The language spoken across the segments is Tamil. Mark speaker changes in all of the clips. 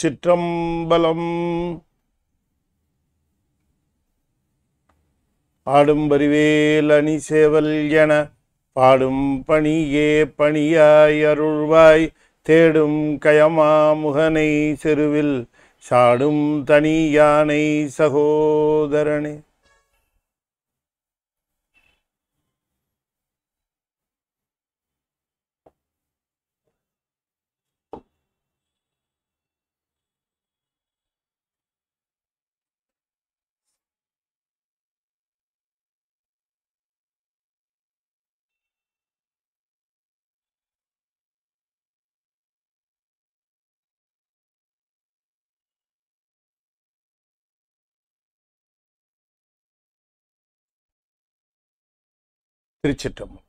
Speaker 1: சிற்றம்பலம் ஆடும் வரிவேல் அணி சேவல் என பாடும் பணியே பணியாய் அருள்வாய் தேடும் கயமா முகனை செருவில் சாடும் தனி யானை சகோதரனே திருச்சிற்றம்பலம்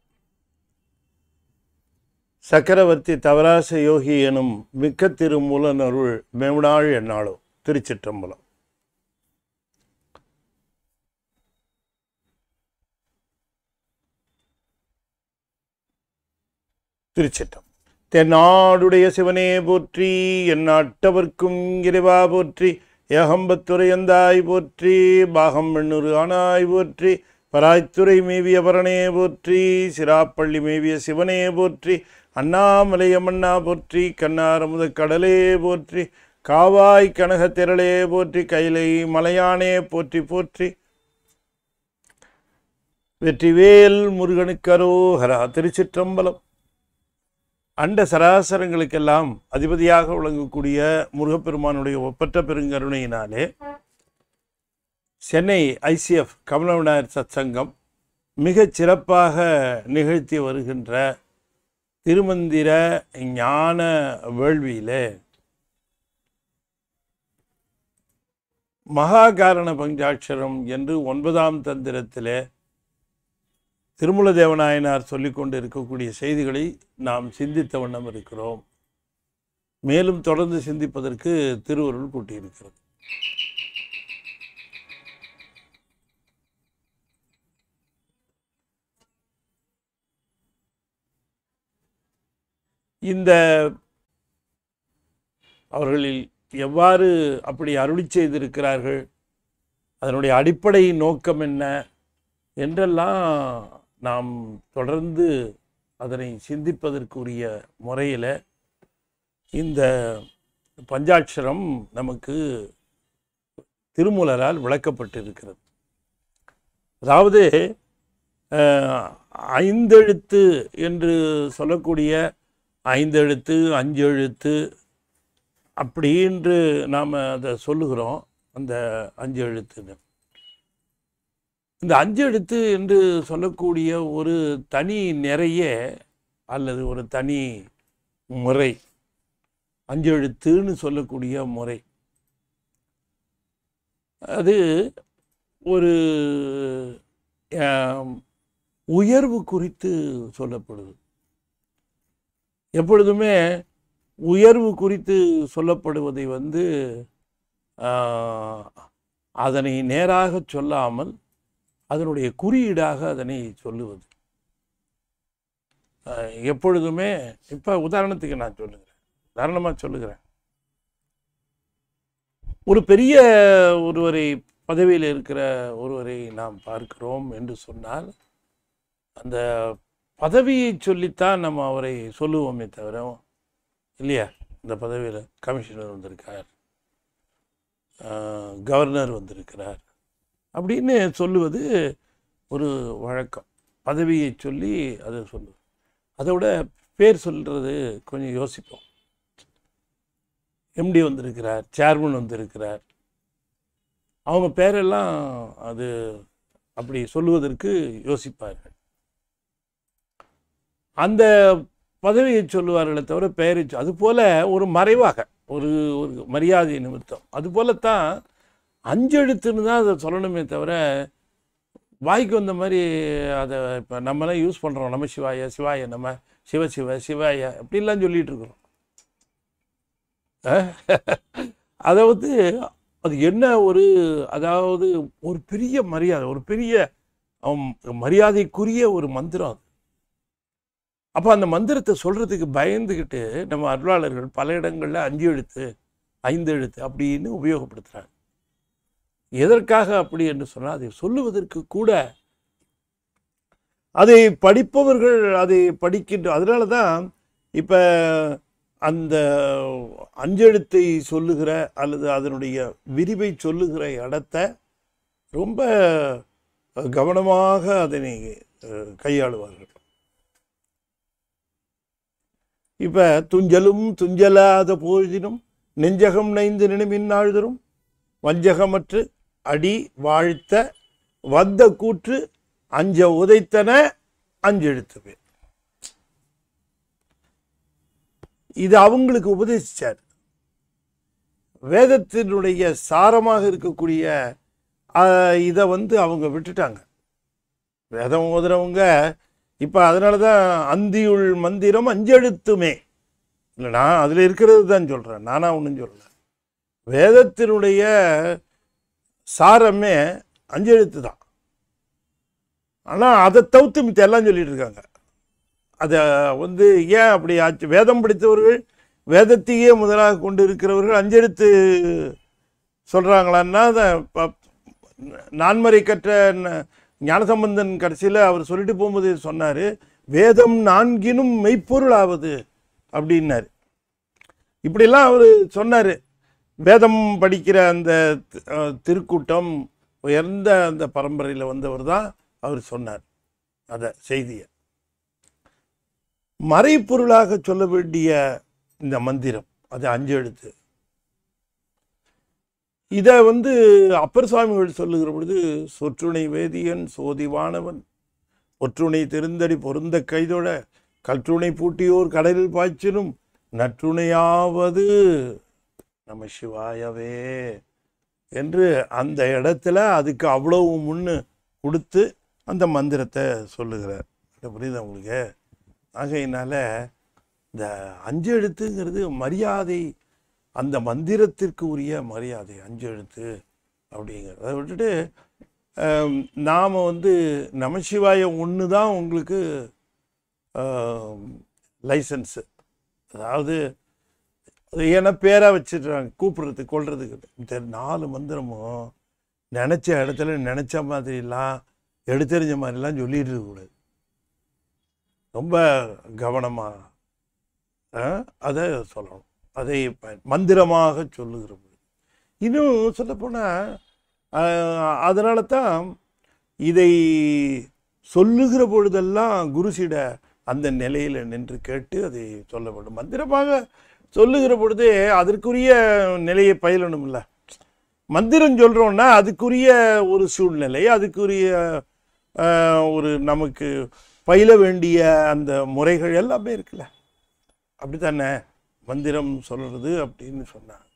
Speaker 1: சக்கரவர்த்தி தவராச யோகி எனும் மிக்க திருமூலன் அருள் மேவனாள் என்னாளோ திருச்சிற்றம்பலம் திருச்சிட்டம் தென்னாடுடைய சிவனே போற்றி என் நாட்டவர்க்கும் இறைவா போற்றி ஏகம்பத்துறையந்தாய் போற்றி பாகம் எண்ணூறு ஆனாய் போற்றி பராய்த்துறை மேவிய வரணே போற்றி சிராப்பள்ளி மேவிய சிவனே போற்றி அண்ணாமலையம்மண்ணா போற்றி கண்ணாரமுத கடலே போற்றி காவாய் கனக திரளே போற்றி கைலை மலையானே போற்றி போற்றி வெற்றிவேல் முருகனுக்கரோஹரா திருச்சிற்றம்பலம் அண்ட சராசரங்களுக்கெல்லாம் அதிபதியாக விளங்கக்கூடிய முருகப்பெருமானுடைய ஒப்பற்ற பெருங்கருணையினாலே சென்னை ஐசிஎஃப் கமலவிநாயர் சத்சங்கம் சங்கம் மிக சிறப்பாக நிகழ்த்தி வருகின்ற திருமந்திர ஞான வேள்வியிலே மகாகாரண பஞ்சாட்சரம் என்று ஒன்பதாம் தந்திரத்திலே திருமூல தேவநாயனார் சொல்லிக்கொண்டு இருக்கக்கூடிய செய்திகளை நாம் சிந்தித்த வண்ணம் இருக்கிறோம் மேலும் தொடர்ந்து சிந்திப்பதற்கு திருவருள் கூட்டியிருக்கிறது இந்த அவர்களில் எவ்வாறு அப்படி அருளி செய்திருக்கிறார்கள் அதனுடைய அடிப்படை நோக்கம் என்ன என்றெல்லாம் நாம் தொடர்ந்து அதனை சிந்திப்பதற்குரிய முறையில் இந்த பஞ்சாட்சரம் நமக்கு திருமூலரால் விளக்கப்பட்டிருக்கிறது அதாவது ஐந்தெழுத்து என்று சொல்லக்கூடிய ஐந்து எழுத்து அஞ்சு எழுத்து அப்படின்று நாம் அதை சொல்லுகிறோம் அந்த அஞ்சு எழுத்துன்னு இந்த அஞ்சு எழுத்து என்று சொல்லக்கூடிய ஒரு தனி நிறைய அல்லது ஒரு தனி முறை அஞ்சு எழுத்துன்னு சொல்லக்கூடிய முறை அது ஒரு உயர்வு குறித்து சொல்லப்படுது எப்பொழுதுமே உயர்வு குறித்து சொல்லப்படுவதை வந்து அதனை நேராக சொல்லாமல் அதனுடைய குறியீடாக அதனை சொல்லுவது எப்பொழுதுமே இப்போ உதாரணத்துக்கு நான் சொல்லுகிறேன் உதாரணமாக சொல்லுகிறேன் ஒரு பெரிய ஒருவரை பதவியில் இருக்கிற ஒருவரை நாம் பார்க்கிறோம் என்று சொன்னால் அந்த பதவியை சொல்லித்தான் நம்ம அவரை சொல்லுவோமே தவிர இல்லையா இந்த பதவியில் கமிஷனர் வந்திருக்கார் கவர்னர் வந்திருக்கிறார் அப்படின்னு சொல்லுவது ஒரு வழக்கம் பதவியை சொல்லி அதை சொல்லுவோம் அதோட பேர் சொல்கிறது கொஞ்சம் யோசிப்போம் எம்டி வந்திருக்கிறார் சேர்மன் வந்திருக்கிறார் அவங்க பேரெல்லாம் அது அப்படி சொல்லுவதற்கு யோசிப்பார்கள் அந்த பதவியை சொல்லுவார்களே தவிர பெயரை அதுபோல் ஒரு மறைவாக ஒரு ஒரு மரியாதை நிமித்தம் அதுபோல தான் அஞ்சு எழுத்துன்னு தான் அதை சொல்லணுமே தவிர வாய்க்கு வந்த மாதிரி அதை இப்போ நம்மளாம் யூஸ் பண்ணுறோம் நம்ம சிவாய சிவாய நம்ம சிவ சிவ சிவாய அப்படிலாம் சொல்லிகிட்டு இருக்கிறோம் அதாவது அது என்ன ஒரு அதாவது ஒரு பெரிய மரியாதை ஒரு பெரிய மரியாதைக்குரிய ஒரு மந்திரம் அது அப்போ அந்த மந்திரத்தை சொல்கிறதுக்கு பயந்துக்கிட்டு நம்ம அருளாளர்கள் பல இடங்களில் அஞ்சு எழுத்து ஐந்து எழுத்து அப்படின்னு உபயோகப்படுத்துகிறாங்க எதற்காக அப்படி என்று சொன்னால் அதை சொல்லுவதற்கு கூட அதை படிப்பவர்கள் அதை படிக்கின்ற அதனால தான் இப்போ அந்த அஞ்செழுத்தை சொல்லுகிற அல்லது அதனுடைய விரிவை சொல்லுகிற இடத்த ரொம்ப கவனமாக அதனை கையாளுவார்கள் இப்போ துஞ்சலும் துஞ்சலாத போதினும் நெஞ்சகம் நைந்து நினைமின் நாழ்தரும் வஞ்சகமற்று அடி வாழ்த்த வந்த கூற்று அஞ்ச உதைத்தன அஞ்செழுத்துவே இது அவங்களுக்கு உபதேசிச்சார் வேதத்தினுடைய சாரமாக இருக்கக்கூடிய இதை வந்து அவங்க விட்டுட்டாங்க வேதம் ஓதுறவங்க இப்போ அதனால தான் அந்தியுள் மந்திரம் அஞ்செழுத்துமே இல்லை நான் அதில் இருக்கிறது தான் சொல்கிறேன் நானாக ஒன்றும் சொல்லலை வேதத்தினுடைய சாரமே அஞ்செழுத்து தான் ஆனால் அதை தவிர்த்து மித்த எல்லாம் சொல்லிட்டு இருக்காங்க அதை வந்து ஏன் அப்படி ஆச்சு வேதம் படித்தவர்கள் வேதத்தையே முதலாக கொண்டு இருக்கிறவர்கள் அஞ்செழுத்து சொல்கிறாங்களான்னா நான்மறை கற்ற ஞானசம்பந்தன் கடைசியில் அவர் சொல்லிட்டு போகும்போது சொன்னார் வேதம் நான்கினும் மெய்ப்பொருள் ஆவது அப்படின்னாரு இப்படிலாம் அவர் சொன்னார் வேதம் படிக்கிற அந்த திருக்கூட்டம் உயர்ந்த அந்த பரம்பரையில் வந்தவர் தான் அவர் சொன்னார் அதை செய்தியை மறைப்பொருளாக சொல்ல வேண்டிய இந்த மந்திரம் அது அஞ்சு எழுத்து இதை வந்து அப்பர் சுவாமிகள் சொல்லுகிற பொழுது சொற்றுணை வேதியன் சோதிவானவன் ஒற்றுணை திருந்தடி பொருந்த கைதொட கற்றுணை பூட்டியோர் கடலில் பாய்ச்சினும் நற்றுணையாவது நம்ம சிவாயவே என்று அந்த இடத்துல அதுக்கு அவ்வளவு முன்னு கொடுத்து அந்த மந்திரத்தை சொல்லுகிறார் புரியுது உங்களுக்கு ஆகையினால் இந்த அஞ்சு எழுத்துங்கிறது மரியாதை அந்த மந்திரத்திற்கு உரிய மரியாதை அஞ்சு எழுத்து அப்படிங்கிறத விட்டுட்டு நாம் வந்து நமசிவாய ஒன்று தான் உங்களுக்கு லைசன்ஸு அதாவது ஏன்னா பேராக வச்சிடுறாங்க கூப்பிட்றது கொள்றதுக்கு நாலு மந்திரமும் நினச்ச இடத்துல நினச்ச மாதிரிலாம் எடுத்தறிஞ்ச மாதிரிலாம் சொல்லிடுறது கூடாது ரொம்ப கவனமாக அதை சொல்லணும் அதை மந்திரமாக சொல்லுகிற பொழுது இன்னும் சொல்லப்போனால் அதனால தான் இதை சொல்லுகிற பொழுதெல்லாம் குருசிட அந்த நிலையில் நின்று கேட்டு அதை சொல்லப்படும் மந்திரமாக சொல்லுகிற பொழுது அதற்குரிய நிலையை பயிலணும் இல்லை மந்திரம் சொல்கிறோன்னா அதுக்குரிய ஒரு சூழ்நிலை அதுக்குரிய ஒரு நமக்கு பயில வேண்டிய அந்த முறைகள் எல்லாமே இருக்குல்ல அப்படி தானே மந்திரம் சொல்கிறது அப்படின்னு சொன்னாங்க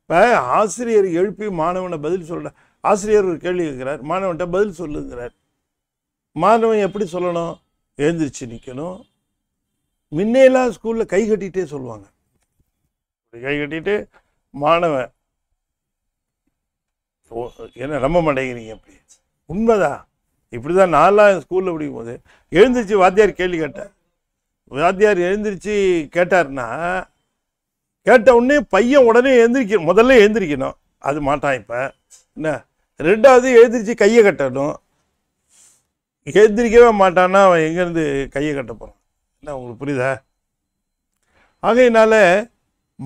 Speaker 1: இப்போ ஆசிரியர் எழுப்பி மாணவனை பதில் சொல்கிற ஆசிரியர் ஒரு கேள்வி கேட்குறார் மாணவன்கிட்ட பதில் சொல்லுங்கிறார் மாணவன் எப்படி சொல்லணும் எழுந்திரிச்சு நிற்கணும் முன்னையெல்லாம் ஸ்கூலில் கை கட்டிகிட்டே சொல்லுவாங்க கை கட்டிட்டு மாணவன் என்ன ரொம்ப மடைகிறீங்க அப்படி உண்மைதான் இப்படி தான் நாலாம் ஸ்கூலில் படிக்கும் போது எழுந்திரிச்சு வாத்தியார் கேள்வி கேட்டேன் வாத்தியார் எழுந்திரிச்சு கேட்டார்னா கேட்ட உடனே பையன் உடனே எழுந்திரிக்க முதல்ல எழுந்திரிக்கணும் அது மாட்டான் இப்போ என்ன ரெண்டாவது எழுந்திரிச்சு கையை கட்டணும் எழுந்திரிக்கவே மாட்டான்னா அவன் எங்கேருந்து கையை கட்ட போகிறான் என்ன உங்களுக்கு புரியுதா ஆகையினால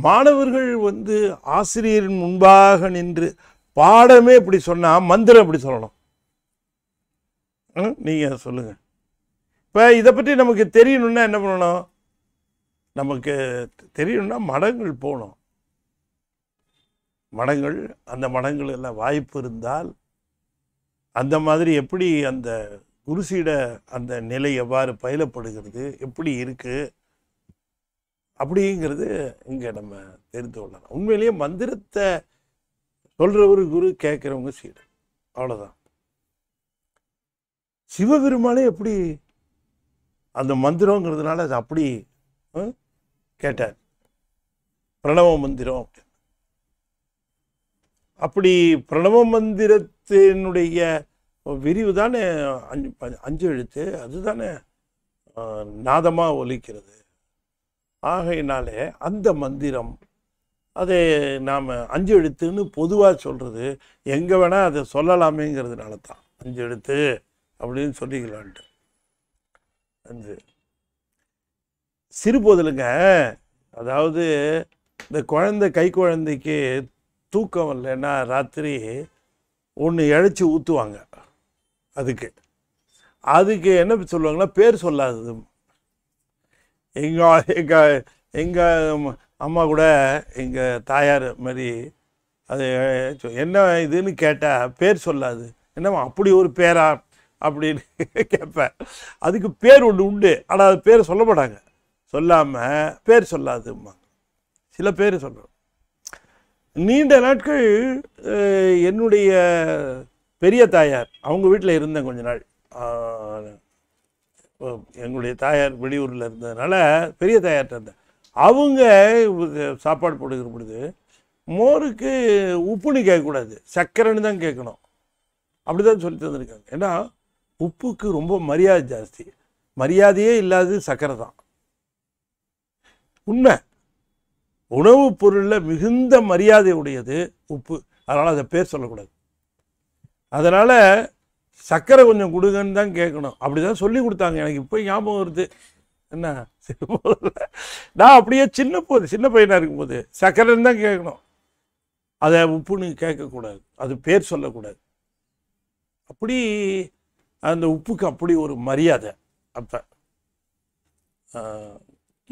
Speaker 1: மாணவர்கள் வந்து ஆசிரியரின் முன்பாக நின்று பாடமே இப்படி சொன்னால் மந்திரம் இப்படி சொல்லணும் நீங்கள் சொல்லுங்கள் இப்போ இதை பற்றி நமக்கு தெரியணுன்னா என்ன பண்ணணும் நமக்கு தெரியணும்னா மடங்கள் போகணும் மடங்கள் அந்த மடங்கள் எல்லாம் வாய்ப்பு இருந்தால் அந்த மாதிரி எப்படி அந்த குருசீட அந்த நிலை எவ்வாறு பயிலப்படுகிறது எப்படி இருக்குது அப்படிங்கிறது இங்கே நம்ம தெரிந்து கொள்ளலாம் உண்மையிலேயே மந்திரத்தை சொல்கிற ஒரு குரு கேட்குறவங்க சீடு அவ்வளோதான் சிவபெருமானே எப்படி அந்த மந்திரங்கிறதுனால அது அப்படி கேட்டார் பிரணவ மந்திரம் அப்படி பிரணவ மந்திரத்தினுடைய விரிவு தானே அஞ்சு அஞ்சு எழுத்து அதுதானே நாதமாக ஒலிக்கிறது ஆகையினாலே அந்த மந்திரம் அதை நாம் அஞ்சு எழுத்துன்னு பொதுவாக சொல்கிறது எங்கே வேணால் அதை சொல்லலாமேங்கிறதுனால தான் அஞ்சு எழுத்து அப்படின்னு சொல்லிக்கலான்ட்டு சிறுபோதிலுங்க அதாவது இந்த குழந்தை கை குழந்தைக்கு தூக்கம் இல்லைன்னா ராத்திரி ஒன்று இழைச்சி ஊற்றுவாங்க அதுக்கு அதுக்கு என்ன சொல்லுவாங்கன்னா பேர் சொல்லாதது எங்கள் எங்கள் எங்கள் அம்மா கூட எங்கள் தாயார் மாதிரி அது என்ன இதுன்னு கேட்டால் பேர் சொல்லாது என்னம்மா அப்படி ஒரு பேரா அப்படின்னு கேட்பேன் அதுக்கு பேர் ஒன்று உண்டு ஆனால் அது பேர் சொல்ல மாட்டாங்க சொல்லாமல் பேர் சொல்லாதும்மா சில பேர் சொல்லணும் நீண்ட நாட்கள் என்னுடைய பெரிய தாயார் அவங்க வீட்டில் இருந்தேன் கொஞ்ச நாள் எங்களுடைய தாயார் வெளியூரில் இருந்ததுனால பெரிய தாயார்கிட்ட இருந்தேன் அவங்க சாப்பாடு போட்டுக்கிற பொழுது மோருக்கு உப்புன்னு கேட்கக்கூடாது சர்க்கரைன்னு தான் கேட்கணும் அப்படி தான் சொல்லி தந்திருக்காங்க ஏன்னா உப்புக்கு ரொம்ப மரியாதை ஜாஸ்தி மரியாதையே இல்லாதது சக்கரை தான் உண்மை உணவுப் பொருளில் மிகுந்த மரியாதை உடையது உப்பு அதனால் அதை பேர் சொல்லக்கூடாது அதனால் சர்க்கரை கொஞ்சம் கொடுங்கன்னு தான் கேட்கணும் அப்படி தான் சொல்லி கொடுத்தாங்க எனக்கு இப்போ ஞாபகம் வருது என்ன நான் அப்படியே சின்ன போது சின்ன பையனாக இருக்கும்போது சர்க்கரைன்னு தான் கேட்கணும் அதை உப்புன்னு கேட்கக்கூடாது அது பேர் சொல்லக்கூடாது அப்படி அந்த உப்புக்கு அப்படி ஒரு மரியாதை அப்போ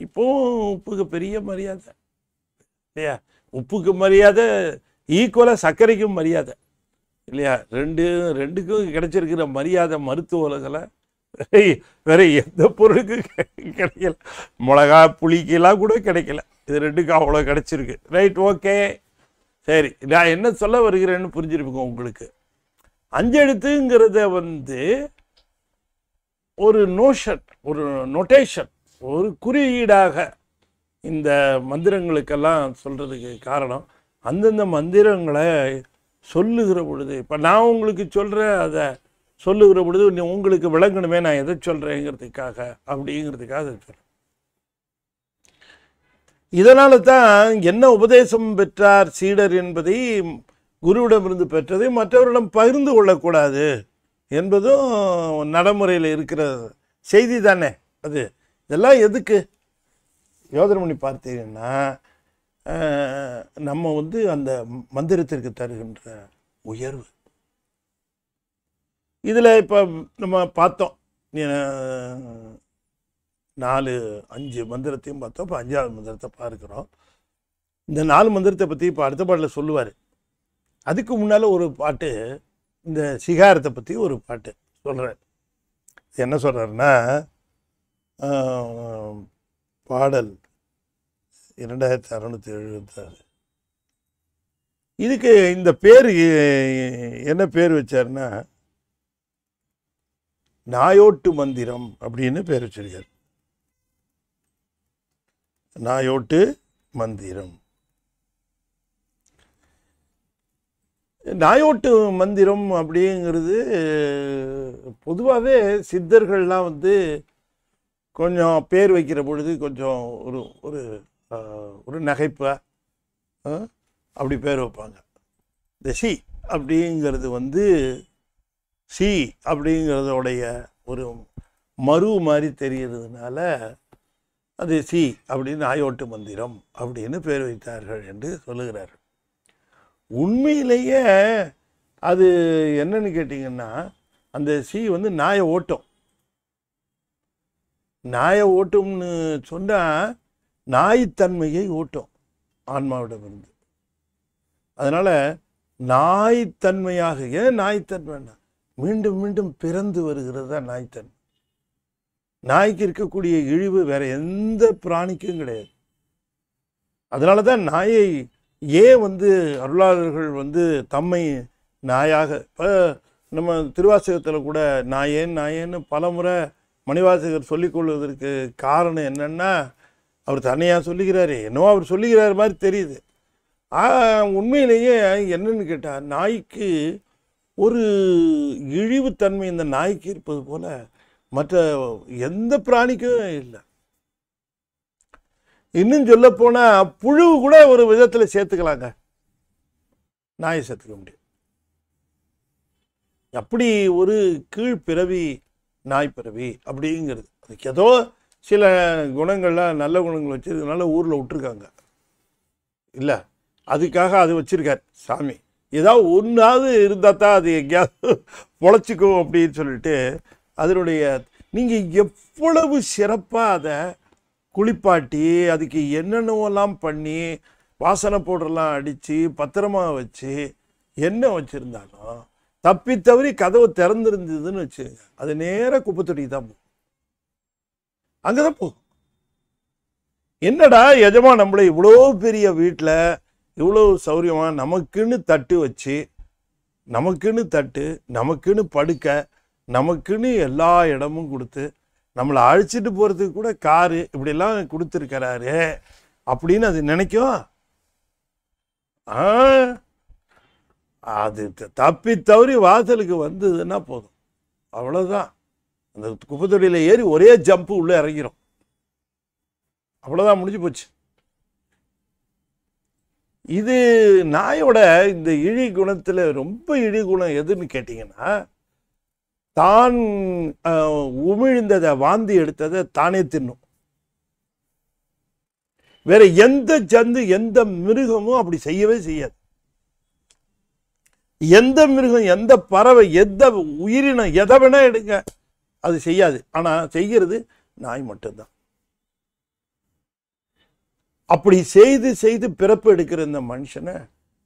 Speaker 1: இப்போவும் உப்புக்கு பெரிய மரியாதை இல்லையா உப்புக்கு மரியாதை ஈக்குவலாக சர்க்கரைக்கும் மரியாதை இல்லையா ரெண்டு ரெண்டுக்கும் கிடைச்சிருக்கிற மரியாதை மருத்துவ உலகில் வேற எந்த பொருளுக்கும் கிடைக்கல மிளகா புளிக்கெல்லாம் கூட கிடைக்கல இது ரெண்டுக்கும் அவ்வளோ கிடைச்சிருக்கு ரைட் ஓகே சரி நான் என்ன சொல்ல வருகிறேன்னு புரிஞ்சிருப்பேங்க உங்களுக்கு அஞ்செழுத்துங்கிறத வந்து ஒரு நோஷன் ஒரு நொட்டேஷன் ஒரு குறியீடாக இந்த மந்திரங்களுக்கெல்லாம் சொல்கிறதுக்கு காரணம் அந்தந்த மந்திரங்களை சொல்லுகிற பொழுது இப்போ நான் உங்களுக்கு சொல்கிறேன் அதை சொல்லுகிற பொழுது நீ உங்களுக்கு விளங்கணுமே நான் எதை சொல்கிறேங்கிறதுக்காக அப்படிங்கிறதுக்காக சொல்கிறேன் இதனால தான் என்ன உபதேசம் பெற்றார் சீடர் என்பதை குருவிடமிருந்து பெற்றதை மற்றவரிடம் பகிர்ந்து கொள்ளக்கூடாது என்பதும் நடைமுறையில் இருக்கிற செய்தி தானே அது இதெல்லாம் எதுக்கு யோதனமணி பார்த்தீங்கன்னா நம்ம வந்து அந்த மந்திரத்திற்கு தருகின்ற உயர்வு இதில் இப்போ நம்ம பார்த்தோம் நாலு அஞ்சு மந்திரத்தையும் பார்த்தோம் இப்போ அஞ்சாவது மந்திரத்தை பார்க்குறோம் இந்த நாலு மந்திரத்தை பற்றி இப்போ அடுத்த பாட்டில் சொல்லுவார் அதுக்கு முன்னால் ஒரு பாட்டு இந்த சிகாரத்தை பற்றி ஒரு பாட்டு சொல்கிறார் என்ன சொல்கிறாருன்னா பாடல் இரண்டாயிரத்தி அறநூற்றி எழுபத்தாறு இதுக்கு இந்த பேர் என்ன பேர் வச்சாருன்னா நாயோட்டு மந்திரம் அப்படின்னு பேர் வச்சிருக்கார் நாயோட்டு மந்திரம் நாயோட்டு மந்திரம் அப்படிங்கிறது பொதுவாகவே சித்தர்கள்லாம் வந்து கொஞ்சம் பேர் வைக்கிற பொழுது கொஞ்சம் ஒரு ஒரு ஒரு நகைப்பை அப்படி பேர் வைப்பாங்க இந்த சி அப்படிங்கிறது வந்து சி அப்படிங்கிறதோடைய ஒரு மறு மாதிரி தெரிகிறதுனால அது சி அப்படின்னு நாயோட்டு மந்திரம் அப்படின்னு பேர் வைத்தார்கள் என்று சொல்லுகிறார்கள் உண்மையிலேயே அது என்னன்னு கேட்டிங்கன்னா அந்த சி வந்து நாயை ஓட்டும் நாயை ஓட்டும்னு சொன்னால் நாய்த்தன்மையை ஓட்டும் ஆன்மாவிடமிருந்து அதனால் நாய்த்தன்மையாக ஏன் நாய்த்தன்மைனா மீண்டும் மீண்டும் பிறந்து வருகிறது தான் நாய்த்தன்மை நாய்க்கு இருக்கக்கூடிய இழிவு வேற எந்த பிராணிக்கும் கிடையாது அதனால தான் நாயை ஏன் வந்து அருளாளர்கள் வந்து தம்மை நாயாக இப்போ நம்ம திருவாசகத்தில் கூட நாயேன் நாயேன்னு பலமுறை மணிவாசகர் சொல்லிக்கொள்வதற்கு காரணம் என்னென்னா அவர் தனியாக சொல்லிக்கிறாரு என்னவோ அவர் சொல்லிக்கிறார் மாதிரி தெரியுது உண்மையிலேயே என்னன்னு கேட்டால் நாய்க்கு ஒரு இழிவுத்தன்மை இந்த நாய்க்கு இருப்பது போல் மற்ற எந்த பிராணிக்கும் இல்லை இன்னும் சொல்ல போனால் புழு கூட ஒரு விதத்தில் சேர்த்துக்கலாங்க நாயை சேர்த்துக்க முடியும் அப்படி ஒரு கீழ்பிறவி நாய் பிறவி அப்படிங்கிறது அதுக்கு ஏதோ சில குணங்கள்லாம் நல்ல குணங்கள் வச்சுருக்கனால ஊரில் விட்டுருக்காங்க இல்லை அதுக்காக அது வச்சுருக்கார் சாமி ஏதாவது ஒன்றாவது இருந்தால் தான் அது எங்கேயாவது பொழைச்சிக்கும் அப்படின்னு சொல்லிட்டு அதனுடைய நீங்கள் எவ்வளவு சிறப்பாக அதை குளிப்பாட்டி அதுக்கு என்னென்னவெல்லாம் பண்ணி வாசனை பவுடர்லாம் அடித்து பத்திரமா வச்சு என்ன வச்சுருந்தாலும் தப்பி தவறி கதவு திறந்துருந்ததுன்னு வச்சு அது நேராக குப்பைத்தொட்டிக்கு தான் போகும் அங்கே தான் போகும் என்னடா எஜமா நம்மளை இவ்வளோ பெரிய வீட்டில் இவ்வளோ சௌரியமாக நமக்குன்னு தட்டு வச்சு நமக்குன்னு தட்டு நமக்குன்னு படுக்க நமக்குன்னு எல்லா இடமும் கொடுத்து நம்மளை அழிச்சிட்டு போகிறதுக்கு கூட காரு இப்படிலாம் கொடுத்துருக்கிறாரு அப்படின்னு அது நினைக்கும் ஆ அது தப்பி தவறி வாசலுக்கு வந்ததுன்னா போதும் அவ்வளோதான் அந்த குப்பைத்தொடியில் ஏறி ஒரே ஜம்ப்பு உள்ளே இறங்கிடும் அவ்வளோதான் முடிஞ்சு போச்சு இது நாயோட இந்த இழி குணத்தில் ரொம்ப இழி குணம் எதுன்னு கேட்டிங்கன்னா தான் உமிழ்ந்ததை வாந்தி எடுத்ததை தானே தின்னும் வேற எந்த ஜந்து எந்த மிருகமும் அப்படி செய்யவே செய்யாது எந்த மிருகம் எந்த பறவை எந்த உயிரினம் எதை வேணா எடுங்க அது செய்யாது ஆனா செய்கிறது நாய் மட்டும்தான் அப்படி செய்து செய்து பிறப்பு எடுக்கிற இந்த மனுஷனை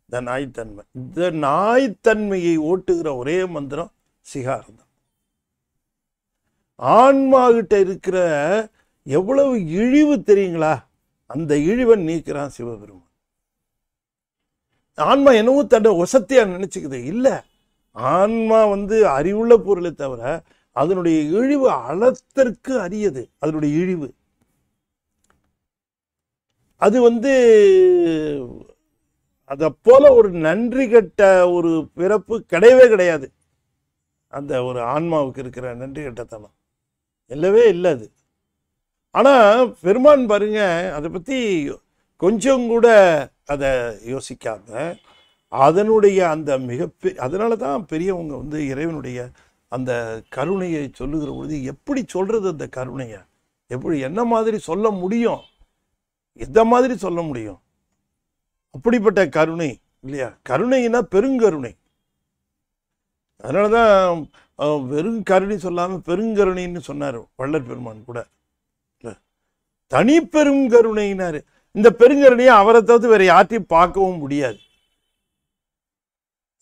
Speaker 1: இந்த நாய்த்தன்மை இந்த நாய்த்தன்மையை ஓட்டுகிற ஒரே மந்திரம் சிகாரம் தான் ஆன்மாகிட்ட இருக்கிற எவ்வளவு இழிவு தெரியுங்களா அந்த இழிவன் நீக்கிறான் சிவபெருமான் ஆன்மா என்னவோ தன்னை ஒசத்தியா நினைச்சுக்குது இல்லை ஆன்மா வந்து அறிவுள்ள பொருளை தவிர அதனுடைய இழிவு அளத்திற்கு அரியது அதனுடைய இழிவு அது வந்து அதை போல ஒரு நன்றி கட்ட ஒரு பிறப்பு கிடையவே கிடையாது அந்த ஒரு ஆன்மாவுக்கு இருக்கிற நன்றி கட்டத்தனம் இல்லவே இல்லை அது ஆனால் பெருமான் பாருங்க அதை பற்றி கொஞ்சம் கூட அதை யோசிக்காம அதனுடைய அந்த மிகப்பெ அதனால தான் பெரியவங்க வந்து இறைவனுடைய அந்த கருணையை சொல்லுகிற பொழுது எப்படி சொல்கிறது அந்த கருணையை எப்படி என்ன மாதிரி சொல்ல முடியும் எந்த மாதிரி சொல்ல முடியும் அப்படிப்பட்ட கருணை இல்லையா கருணைன்னா பெருங்கருணை அதனால தான் வெறும் கருணி சொல்லாமல் பெருங்கருணைன்னு சொன்னார் வள்ளர் பெருமான் கூட தனி பெரும் கருணைனார் இந்த பெருங்கருணையை அவரை தவிர்த்து வேற யார்த்தையும் பார்க்கவும் முடியாது